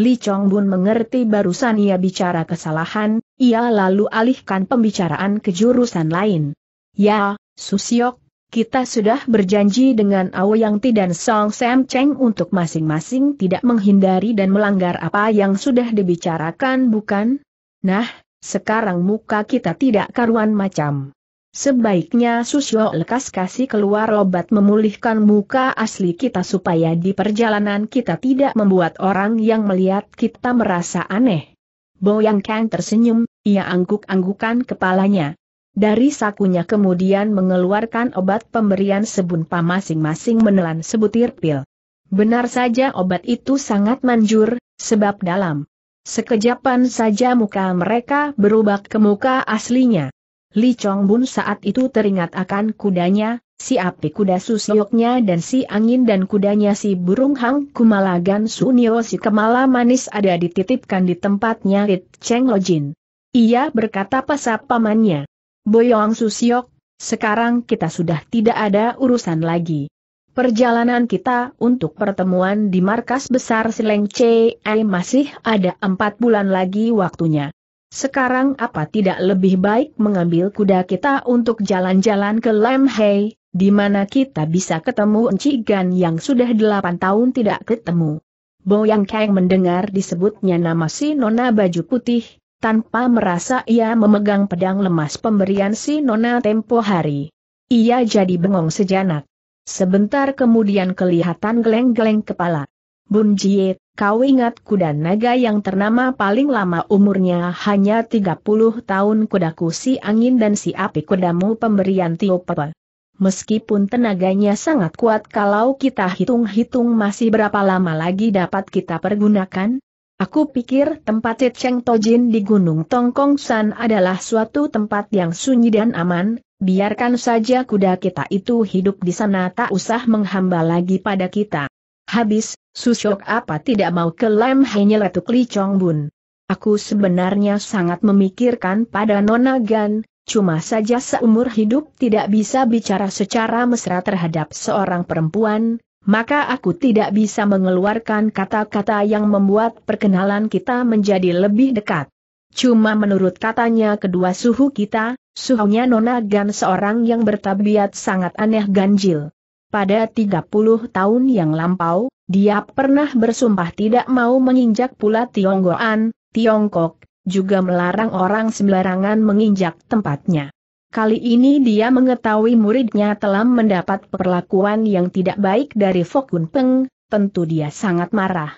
Li Chong Bun mengerti barusan ia bicara kesalahan, ia lalu alihkan pembicaraan ke jurusan lain. Ya, Susiok, kita sudah berjanji dengan Yang Ti dan Song Sam Cheng untuk masing-masing tidak menghindari dan melanggar apa yang sudah dibicarakan bukan? Nah, sekarang muka kita tidak karuan macam. Sebaiknya Susyo lekas kasih keluar obat memulihkan muka asli kita supaya di perjalanan kita tidak membuat orang yang melihat kita merasa aneh. Boyang Kang tersenyum, ia angguk-anggukan kepalanya. Dari sakunya kemudian mengeluarkan obat pemberian sebunpa masing-masing menelan sebutir pil. Benar saja obat itu sangat manjur, sebab dalam sekejapan saja muka mereka berubah ke muka aslinya. Li Chong Bun saat itu teringat akan kudanya, si api kuda susioknya dan si angin dan kudanya si burung hang kumalagan sunio si kemala manis ada dititipkan di tempatnya Rit Cheng Lo Jin. Ia berkata pasap pamannya. Boyong susiok, sekarang kita sudah tidak ada urusan lagi. Perjalanan kita untuk pertemuan di markas besar Sileng C.I. masih ada empat bulan lagi waktunya. Sekarang apa tidak lebih baik mengambil kuda kita untuk jalan-jalan ke Lemhei, di mana kita bisa ketemu Enci Gan yang sudah delapan tahun tidak ketemu. Boyang Kang mendengar disebutnya nama si Nona baju putih, tanpa merasa ia memegang pedang lemas pemberian si Nona tempo hari. Ia jadi bengong sejenak. Sebentar kemudian kelihatan geleng-geleng kepala. Bun Jie Kau ingat kuda naga yang ternama paling lama umurnya hanya 30 tahun kudaku si angin dan si api kudamu pemberian Tio Pepe. Meskipun tenaganya sangat kuat kalau kita hitung-hitung masih berapa lama lagi dapat kita pergunakan? Aku pikir tempat Cheng Tojin di Gunung Tongkong San adalah suatu tempat yang sunyi dan aman, biarkan saja kuda kita itu hidup di sana tak usah menghamba lagi pada kita. Habis, Susyok apa tidak mau ke lem hanya letuk Li Chong Bun. Aku sebenarnya sangat memikirkan pada Nona Gan, cuma saja seumur hidup tidak bisa bicara secara mesra terhadap seorang perempuan, maka aku tidak bisa mengeluarkan kata-kata yang membuat perkenalan kita menjadi lebih dekat. Cuma menurut katanya kedua suhu kita, suhunya Nona Gan seorang yang bertabiat sangat aneh ganjil. Pada 30 tahun yang lampau, dia pernah bersumpah tidak mau menginjak pula Tionggoan, Tiongkok, juga melarang orang sembarangan menginjak tempatnya. Kali ini dia mengetahui muridnya telah mendapat perlakuan yang tidak baik dari Fokun Peng, tentu dia sangat marah.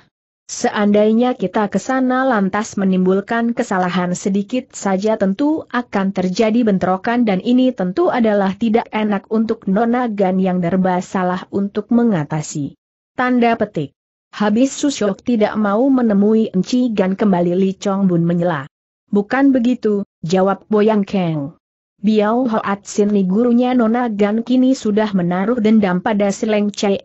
Seandainya kita ke sana lantas menimbulkan kesalahan sedikit saja tentu akan terjadi bentrokan dan ini tentu adalah tidak enak untuk Nona Gan yang derba salah untuk mengatasi. Tanda petik. Habis Susyok tidak mau menemui Enci Gan kembali Li Chong Bun menyela. Bukan begitu, jawab Boyang Keng. Biao Hoat Sin ni gurunya Nona Gan kini sudah menaruh dendam pada Seleng Chee,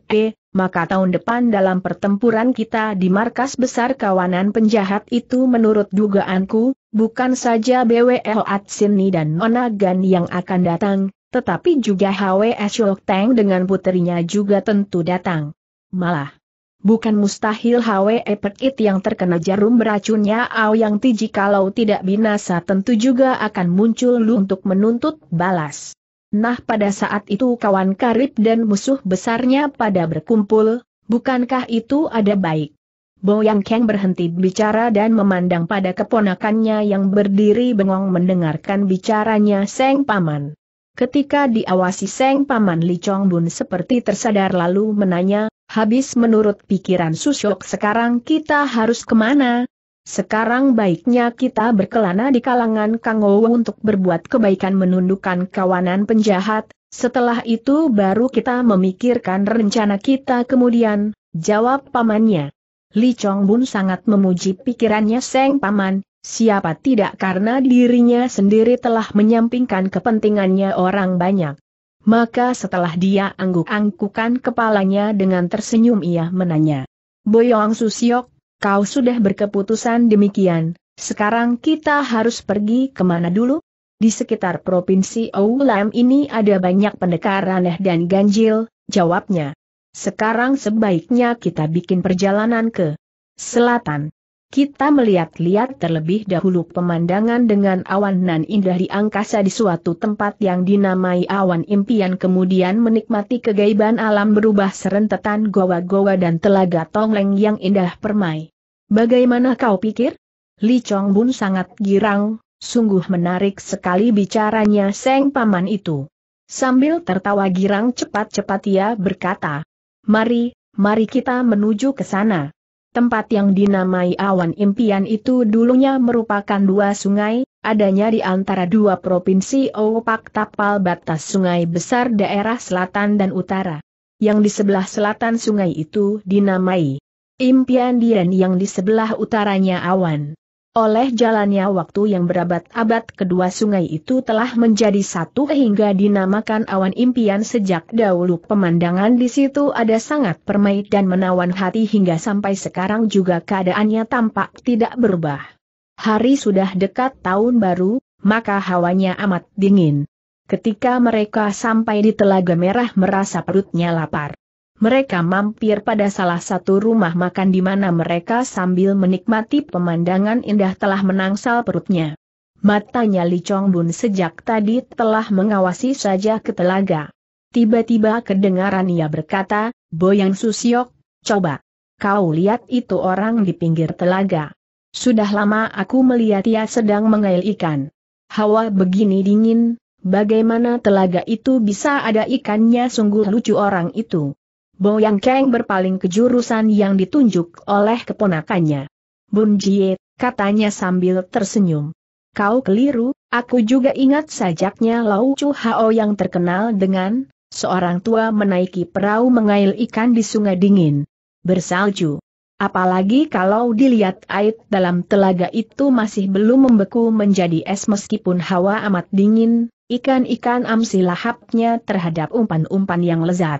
maka tahun depan dalam pertempuran kita di markas besar kawanan penjahat itu menurut dugaanku, bukan saja BWL Atsini dan Nonagan yang akan datang, tetapi juga HWS Yolk Tang dengan putrinya juga tentu datang. Malah, bukan mustahil HW Epetit yang terkena jarum beracunnya Ao Yang Tiji kalau tidak binasa tentu juga akan muncul lu untuk menuntut balas. Nah pada saat itu kawan karib dan musuh besarnya pada berkumpul, bukankah itu ada baik? Boyang Kang berhenti bicara dan memandang pada keponakannya yang berdiri bengong mendengarkan bicaranya Seng Paman. Ketika diawasi Seng Paman Li Chong Bun seperti tersadar lalu menanya, habis menurut pikiran Susyok sekarang kita harus kemana, sekarang baiknya kita berkelana di kalangan Kangowo untuk berbuat kebaikan menundukkan kawanan penjahat, setelah itu baru kita memikirkan rencana kita kemudian, jawab pamannya. Li Chong Bun sangat memuji pikirannya Seng Paman, siapa tidak karena dirinya sendiri telah menyampingkan kepentingannya orang banyak. Maka setelah dia angguk-angkukan kepalanya dengan tersenyum ia menanya. Boyong Susiok, kau sudah berkeputusan demikian, sekarang kita harus pergi kemana dulu? Di sekitar Provinsi Oulam ini ada banyak pendekar aneh dan ganjil, jawabnya. Sekarang sebaiknya kita bikin perjalanan ke selatan. Kita melihat-lihat terlebih dahulu pemandangan dengan awan nan indah di angkasa di suatu tempat yang dinamai awan impian kemudian menikmati kegaiban alam berubah serentetan goa-goa dan telaga tongleng yang indah permai. Bagaimana kau pikir? Li Chong Bun sangat girang, sungguh menarik sekali bicaranya Seng Paman itu. Sambil tertawa girang cepat-cepat ia berkata, Mari, mari kita menuju ke sana. Tempat yang dinamai awan impian itu dulunya merupakan dua sungai, adanya di antara dua provinsi Opak Tapal batas sungai besar daerah selatan dan utara. Yang di sebelah selatan sungai itu dinamai impian Dian yang di sebelah utaranya awan. Oleh jalannya waktu yang berabad-abad kedua sungai itu telah menjadi satu hingga dinamakan awan impian sejak dahulu pemandangan di situ ada sangat permai dan menawan hati hingga sampai sekarang juga keadaannya tampak tidak berubah. Hari sudah dekat tahun baru, maka hawanya amat dingin. Ketika mereka sampai di Telaga Merah merasa perutnya lapar mereka mampir pada salah satu rumah makan di mana mereka sambil menikmati pemandangan indah telah menangsal perutnya. Matanya Li Chong Bun sejak tadi telah mengawasi saja ke telaga. Tiba-tiba kedengaran ia berkata, Boyang Susiok, coba. Kau lihat itu orang di pinggir telaga. Sudah lama aku melihat ia sedang mengail ikan. Hawa begini dingin, bagaimana telaga itu bisa ada ikannya sungguh lucu orang itu. Yang Kang berpaling ke jurusan yang ditunjuk oleh keponakannya. Bun Jie, katanya sambil tersenyum. Kau keliru, aku juga ingat sajaknya Lau Chu Hao yang terkenal dengan, seorang tua menaiki perahu mengail ikan di sungai dingin. Bersalju. Apalagi kalau dilihat air dalam telaga itu masih belum membeku menjadi es meskipun hawa amat dingin, ikan-ikan amsi lahapnya terhadap umpan-umpan yang lezat.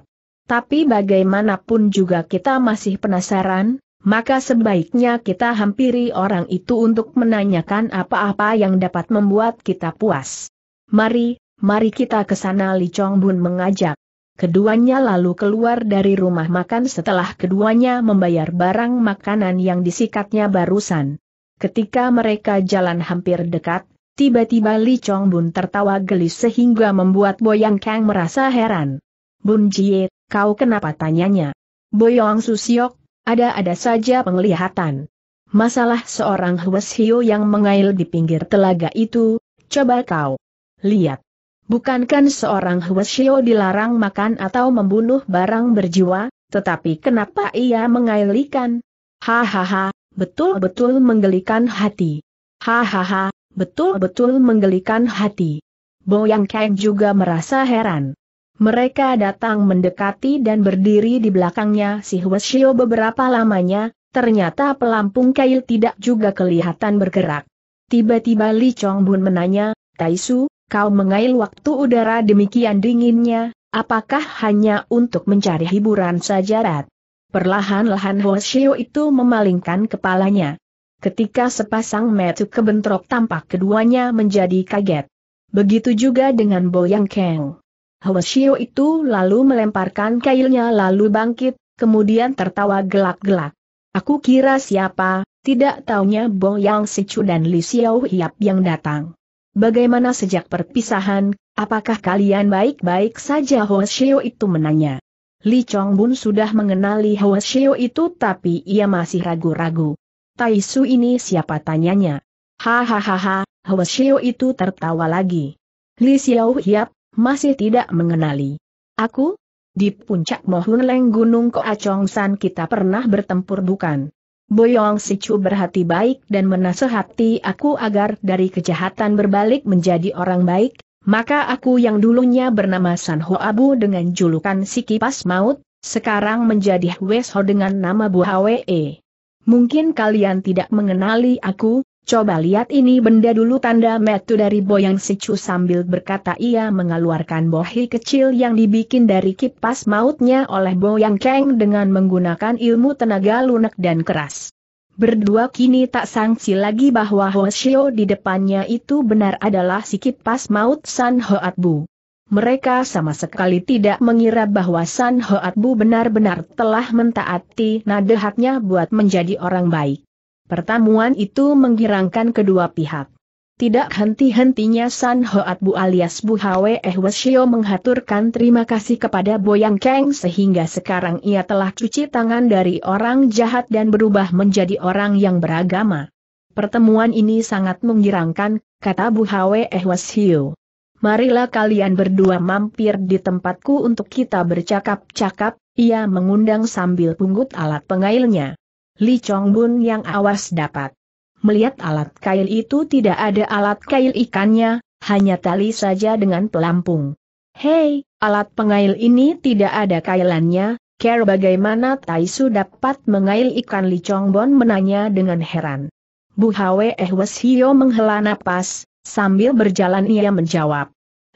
Tapi bagaimanapun juga kita masih penasaran, maka sebaiknya kita hampiri orang itu untuk menanyakan apa-apa yang dapat membuat kita puas. Mari, mari kita ke sana Li Chong Bun mengajak. Keduanya lalu keluar dari rumah makan setelah keduanya membayar barang makanan yang disikatnya barusan. Ketika mereka jalan hampir dekat, tiba-tiba Li Chong Bun tertawa gelis sehingga membuat Boyang Kang merasa heran. Bun Jie, Kau kenapa tanyanya? Boyong Susiok, ada-ada saja penglihatan. Masalah seorang Hweshio yang mengail di pinggir telaga itu, coba kau lihat. Bukankan seorang Hweshio dilarang makan atau membunuh barang berjiwa, tetapi kenapa ia mengailikan? Hahaha, betul-betul menggelikan hati. Hahaha, betul-betul menggelikan hati. Boyang Kang juga merasa heran. Mereka datang mendekati dan berdiri di belakangnya si Hueshio beberapa lamanya, ternyata pelampung kail tidak juga kelihatan bergerak. Tiba-tiba Li Chong Bun menanya, Taisu, kau mengail waktu udara demikian dinginnya, apakah hanya untuk mencari hiburan saja Perlahan-lahan Hoshio itu memalingkan kepalanya. Ketika sepasang metu kebentrok tampak keduanya menjadi kaget. Begitu juga dengan Boyang Kang. Hwasyo itu lalu melemparkan kailnya lalu bangkit, kemudian tertawa gelak-gelak. Aku kira siapa, tidak taunya Bong Yang Sichu dan Li Xiao Hiap yang datang. Bagaimana sejak perpisahan, apakah kalian baik-baik saja Hwasyo itu menanya. Li Chong Bun sudah mengenali Hwasyo itu tapi ia masih ragu-ragu. Tai Su ini siapa tanyanya. Hahaha, Hwasyo itu tertawa lagi. Li Xiao Hiap, masih tidak mengenali. Aku? Di puncak Mohun Leng Gunung Koacongsan San kita pernah bertempur bukan? Boyong Sicu berhati baik dan menasehati aku agar dari kejahatan berbalik menjadi orang baik, maka aku yang dulunya bernama San Ho Abu dengan julukan si kipas maut, sekarang menjadi Wes Ho dengan nama Bu Hwe. Mungkin kalian tidak mengenali aku, Coba lihat ini benda dulu tanda metu dari Boyang Sicu sambil berkata ia mengeluarkan bohi kecil yang dibikin dari kipas mautnya oleh Boyang Kang dengan menggunakan ilmu tenaga lunak dan keras. Berdua kini tak sangsi lagi bahwa Hoshio di depannya itu benar adalah si kipas maut San Hoat Bu. Mereka sama sekali tidak mengira bahwa San Hoat Bu benar-benar telah mentaati nadahatnya buat menjadi orang baik. Pertemuan itu menggirangkan kedua pihak. Tidak henti-hentinya San Hoat Bu alias Bu Hwe Eh Wesio menghaturkan terima kasih kepada Boyang Kang sehingga sekarang ia telah cuci tangan dari orang jahat dan berubah menjadi orang yang beragama. Pertemuan ini sangat menggirangkan, kata Bu Hwe Eh Wesio. Marilah kalian berdua mampir di tempatku untuk kita bercakap-cakap, ia mengundang sambil pungut alat pengailnya. Li Chong Bun yang awas dapat melihat alat kail itu tidak ada alat kail ikannya, hanya tali saja dengan pelampung. Hei, alat pengail ini tidak ada kailannya, care bagaimana Taisu dapat mengail ikan Li Chongbun menanya dengan heran. Bu Hwe Eh Hio menghela napas, sambil berjalan ia menjawab.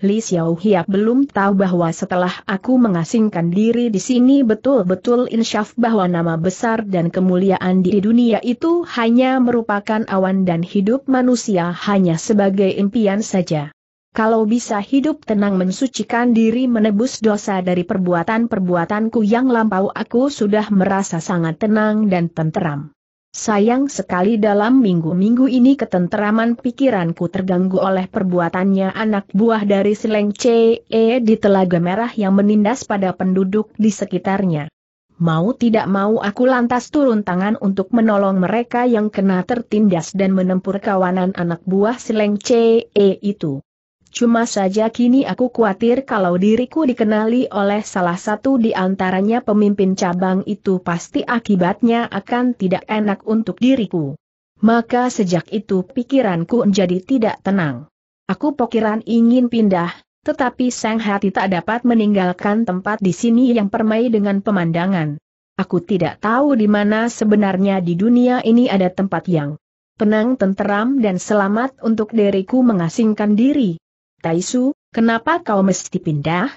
Li Xiao Hiap belum tahu bahwa setelah aku mengasingkan diri di sini betul-betul insyaf bahwa nama besar dan kemuliaan di dunia itu hanya merupakan awan dan hidup manusia hanya sebagai impian saja. Kalau bisa hidup tenang mensucikan diri menebus dosa dari perbuatan-perbuatanku yang lampau aku sudah merasa sangat tenang dan tenteram. Sayang sekali dalam minggu-minggu ini ketenteraman pikiranku terganggu oleh perbuatannya anak buah dari Sileng CE e, di Telaga Merah yang menindas pada penduduk di sekitarnya. Mau tidak mau aku lantas turun tangan untuk menolong mereka yang kena tertindas dan menempur kawanan anak buah Sileng CE e itu. Cuma saja kini aku khawatir kalau diriku dikenali oleh salah satu di antaranya pemimpin cabang itu pasti akibatnya akan tidak enak untuk diriku. Maka sejak itu pikiranku menjadi tidak tenang. Aku pokiran ingin pindah, tetapi sang hati tak dapat meninggalkan tempat di sini yang permai dengan pemandangan. Aku tidak tahu di mana sebenarnya di dunia ini ada tempat yang tenang tenteram dan selamat untuk diriku mengasingkan diri. Taisu, kenapa kau mesti pindah?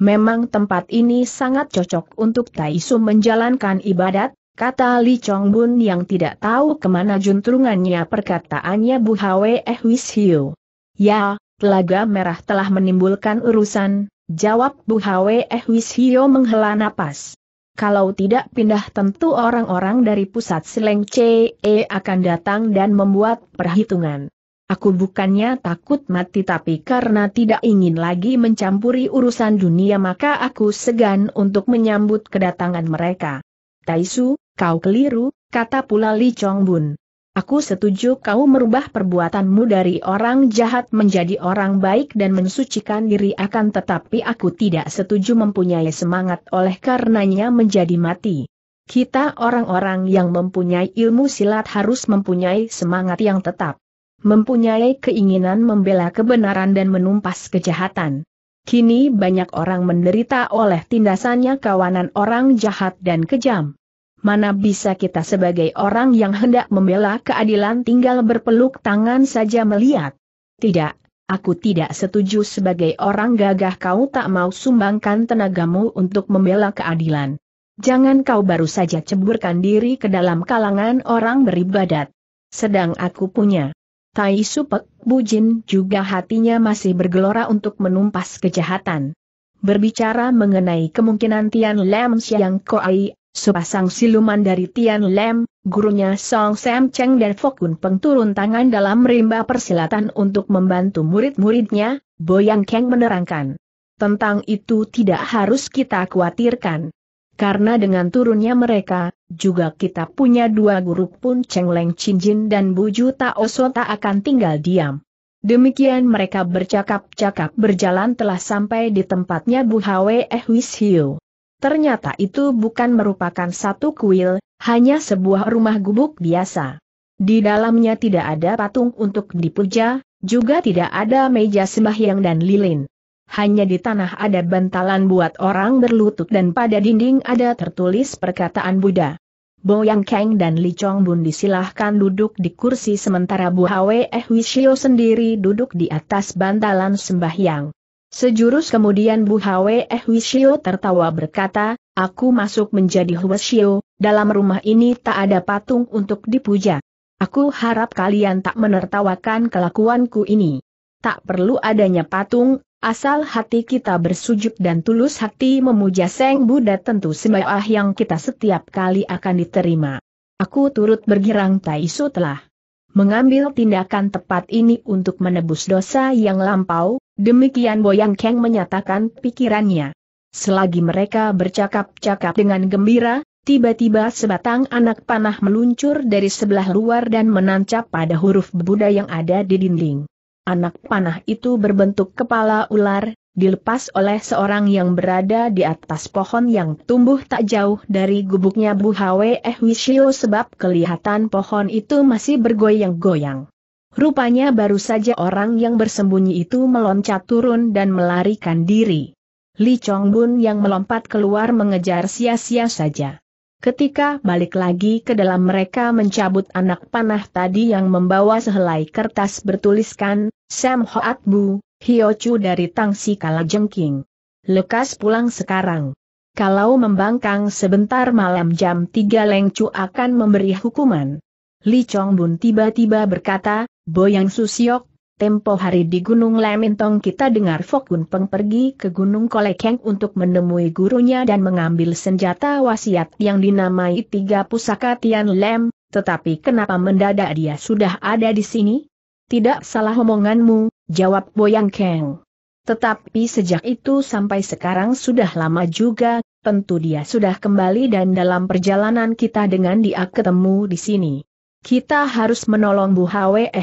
Memang tempat ini sangat cocok untuk Taisu menjalankan ibadat, kata Li Chong yang tidak tahu kemana juntrungannya perkataannya Bu Hwe Eh Wis Hiu. Ya, Telaga Merah telah menimbulkan urusan, jawab Bu Hwe Eh Wis Hiu menghela napas. Kalau tidak pindah tentu orang-orang dari pusat Seleng CE akan datang dan membuat perhitungan. Aku bukannya takut mati tapi karena tidak ingin lagi mencampuri urusan dunia maka aku segan untuk menyambut kedatangan mereka. Taisu, kau keliru, kata pula Li Chongbun. Aku setuju kau merubah perbuatanmu dari orang jahat menjadi orang baik dan mensucikan diri akan tetapi aku tidak setuju mempunyai semangat oleh karenanya menjadi mati. Kita orang-orang yang mempunyai ilmu silat harus mempunyai semangat yang tetap mempunyai keinginan membela kebenaran dan menumpas kejahatan. Kini banyak orang menderita oleh tindasannya kawanan orang jahat dan kejam. Mana bisa kita sebagai orang yang hendak membela keadilan tinggal berpeluk tangan saja melihat? Tidak, aku tidak setuju sebagai orang gagah kau tak mau sumbangkan tenagamu untuk membela keadilan. Jangan kau baru saja ceburkan diri ke dalam kalangan orang beribadat. Sedang aku punya Tai Supek Bujin juga hatinya masih bergelora untuk menumpas kejahatan. Berbicara mengenai kemungkinan Tian Lam Siang Koai, sepasang siluman dari Tian Lam, gurunya Song Sam Cheng dan Fokun Peng turun tangan dalam rimba persilatan untuk membantu murid-muridnya, Boyang Kang menerangkan. Tentang itu tidak harus kita khawatirkan. Karena dengan turunnya mereka, juga kita punya dua guru pun Cheng Leng Chin Jin dan bujuta Taoso tak akan tinggal diam. Demikian mereka bercakap-cakap berjalan telah sampai di tempatnya Bu Hwe Eh Wis Hiu. Ternyata itu bukan merupakan satu kuil, hanya sebuah rumah gubuk biasa. Di dalamnya tidak ada patung untuk dipuja, juga tidak ada meja sembahyang dan lilin hanya di tanah ada bantalan buat orang berlutut dan pada dinding ada tertulis perkataan Buddha. Yang Kang dan Li Chong Bun disilahkan duduk di kursi sementara Bu Hwe Eh Wishio sendiri duduk di atas bantalan sembahyang. Sejurus kemudian Bu Hwe Eh Wishio tertawa berkata, Aku masuk menjadi Huashio, dalam rumah ini tak ada patung untuk dipuja. Aku harap kalian tak menertawakan kelakuanku ini. Tak perlu adanya patung, Asal hati kita bersujud dan tulus hati memuja Seng Buddha tentu sembah yang kita setiap kali akan diterima. Aku turut bergirang Taisu telah mengambil tindakan tepat ini untuk menebus dosa yang lampau, demikian Boyang Kang menyatakan pikirannya. Selagi mereka bercakap-cakap dengan gembira, tiba-tiba sebatang anak panah meluncur dari sebelah luar dan menancap pada huruf Buddha yang ada di dinding. Anak panah itu berbentuk kepala ular, dilepas oleh seorang yang berada di atas pohon yang tumbuh tak jauh dari gubuknya Bu Hwe Eh Wishio sebab kelihatan pohon itu masih bergoyang-goyang. Rupanya baru saja orang yang bersembunyi itu meloncat turun dan melarikan diri. Li Chong Bun yang melompat keluar mengejar sia-sia saja. Ketika balik lagi ke dalam mereka mencabut anak panah tadi yang membawa sehelai kertas bertuliskan, Sam Hoat Bu, Hio Chu dari Tangsi Kalajengking. Lekas pulang sekarang. Kalau membangkang sebentar malam jam 3 Lengcu akan memberi hukuman. Li Chong Bun tiba-tiba berkata, Boyang Susiok, Tempo hari di Gunung Lemintong kita dengar Fokun Peng pergi ke Gunung Kolekeng untuk menemui gurunya dan mengambil senjata wasiat yang dinamai Tiga Pusaka Tian Lem, tetapi kenapa mendadak dia sudah ada di sini? Tidak salah omonganmu, jawab Boyang Keng. Tetapi sejak itu sampai sekarang sudah lama juga, tentu dia sudah kembali dan dalam perjalanan kita dengan dia ketemu di sini. Kita harus menolong Bu Hwe Eh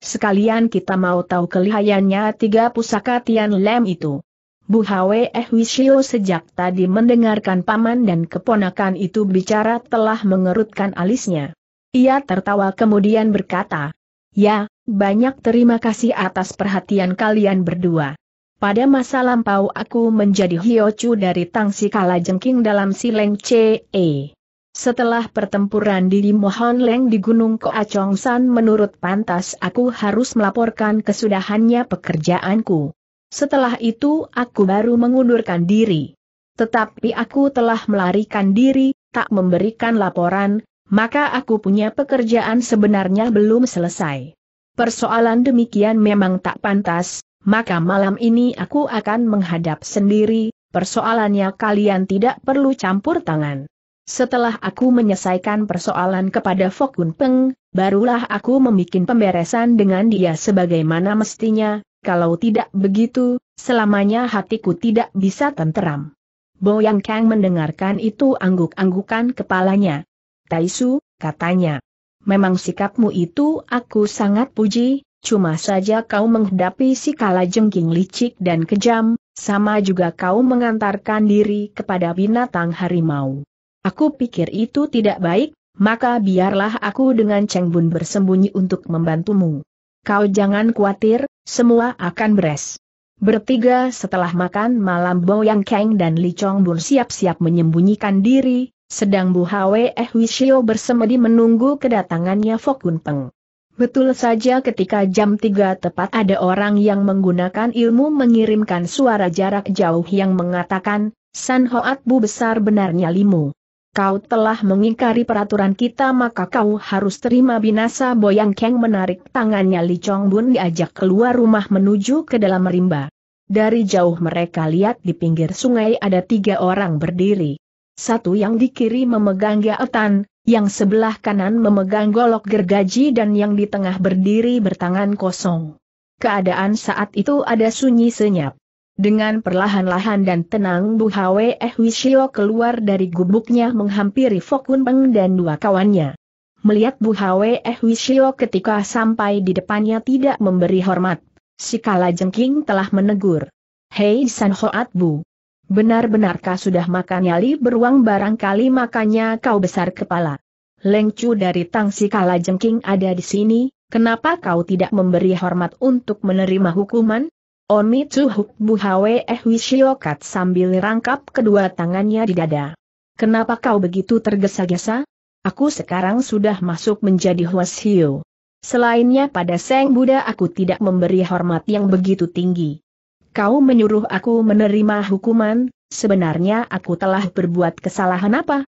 Sekalian kita mau tahu kelihayannya tiga pusaka Tian Lem itu. Bu Hwe Ehwisio sejak tadi mendengarkan paman dan keponakan itu bicara telah mengerutkan alisnya. Ia tertawa kemudian berkata, Ya, banyak terima kasih atas perhatian kalian berdua. Pada masa lampau aku menjadi hiocu dari Tangsi Kalajengking dalam Sileng CE. Setelah pertempuran di Mohon Leng di Gunung Koacong San menurut pantas aku harus melaporkan kesudahannya pekerjaanku. Setelah itu aku baru mengundurkan diri. Tetapi aku telah melarikan diri, tak memberikan laporan, maka aku punya pekerjaan sebenarnya belum selesai. Persoalan demikian memang tak pantas, maka malam ini aku akan menghadap sendiri, persoalannya kalian tidak perlu campur tangan. Setelah aku menyelesaikan persoalan kepada Fokun Peng, barulah aku membuat pemberesan dengan dia sebagaimana mestinya, kalau tidak begitu, selamanya hatiku tidak bisa tenteram. Boyang Kang mendengarkan itu angguk-anggukan kepalanya. Taisu, katanya. Memang sikapmu itu aku sangat puji, cuma saja kau menghadapi si jengking licik dan kejam, sama juga kau mengantarkan diri kepada binatang harimau. Aku pikir itu tidak baik, maka biarlah aku dengan Cheng Bun bersembunyi untuk membantumu. Kau jangan khawatir, semua akan beres. Bertiga setelah makan malam Boyang Kang dan Li Chong Bun siap-siap menyembunyikan diri, sedang Bu Hwe Eh Wishio bersemedi menunggu kedatangannya Fokun Peng. Betul saja ketika jam 3 tepat ada orang yang menggunakan ilmu mengirimkan suara jarak jauh yang mengatakan, San Hoat Bu besar benarnya limu. Kau telah mengingkari peraturan kita maka kau harus terima binasa Boyang Keng menarik tangannya Li Chong Bun diajak keluar rumah menuju ke dalam rimba. Dari jauh mereka lihat di pinggir sungai ada tiga orang berdiri. Satu yang di kiri memegang gaetan, yang sebelah kanan memegang golok gergaji dan yang di tengah berdiri bertangan kosong. Keadaan saat itu ada sunyi senyap. Dengan perlahan-lahan dan tenang Bu Hwe Eh Wisio keluar dari gubuknya menghampiri Fokun Peng dan dua kawannya. Melihat Bu Hwe Eh Wisio ketika sampai di depannya tidak memberi hormat. Si Kala Jengking telah menegur. Hei San Hoat Bu. Benar-benarkah sudah makan nyali beruang barangkali makanya kau besar kepala. Lengcu dari Tang Si Kala Jengking ada di sini, kenapa kau tidak memberi hormat untuk menerima hukuman? Omi Tuhuk Buhawe Eh Wishiokat sambil rangkap kedua tangannya di dada. Kenapa kau begitu tergesa-gesa? Aku sekarang sudah masuk menjadi Hiu. Selainnya pada Seng Buddha aku tidak memberi hormat yang begitu tinggi. Kau menyuruh aku menerima hukuman, sebenarnya aku telah berbuat kesalahan apa?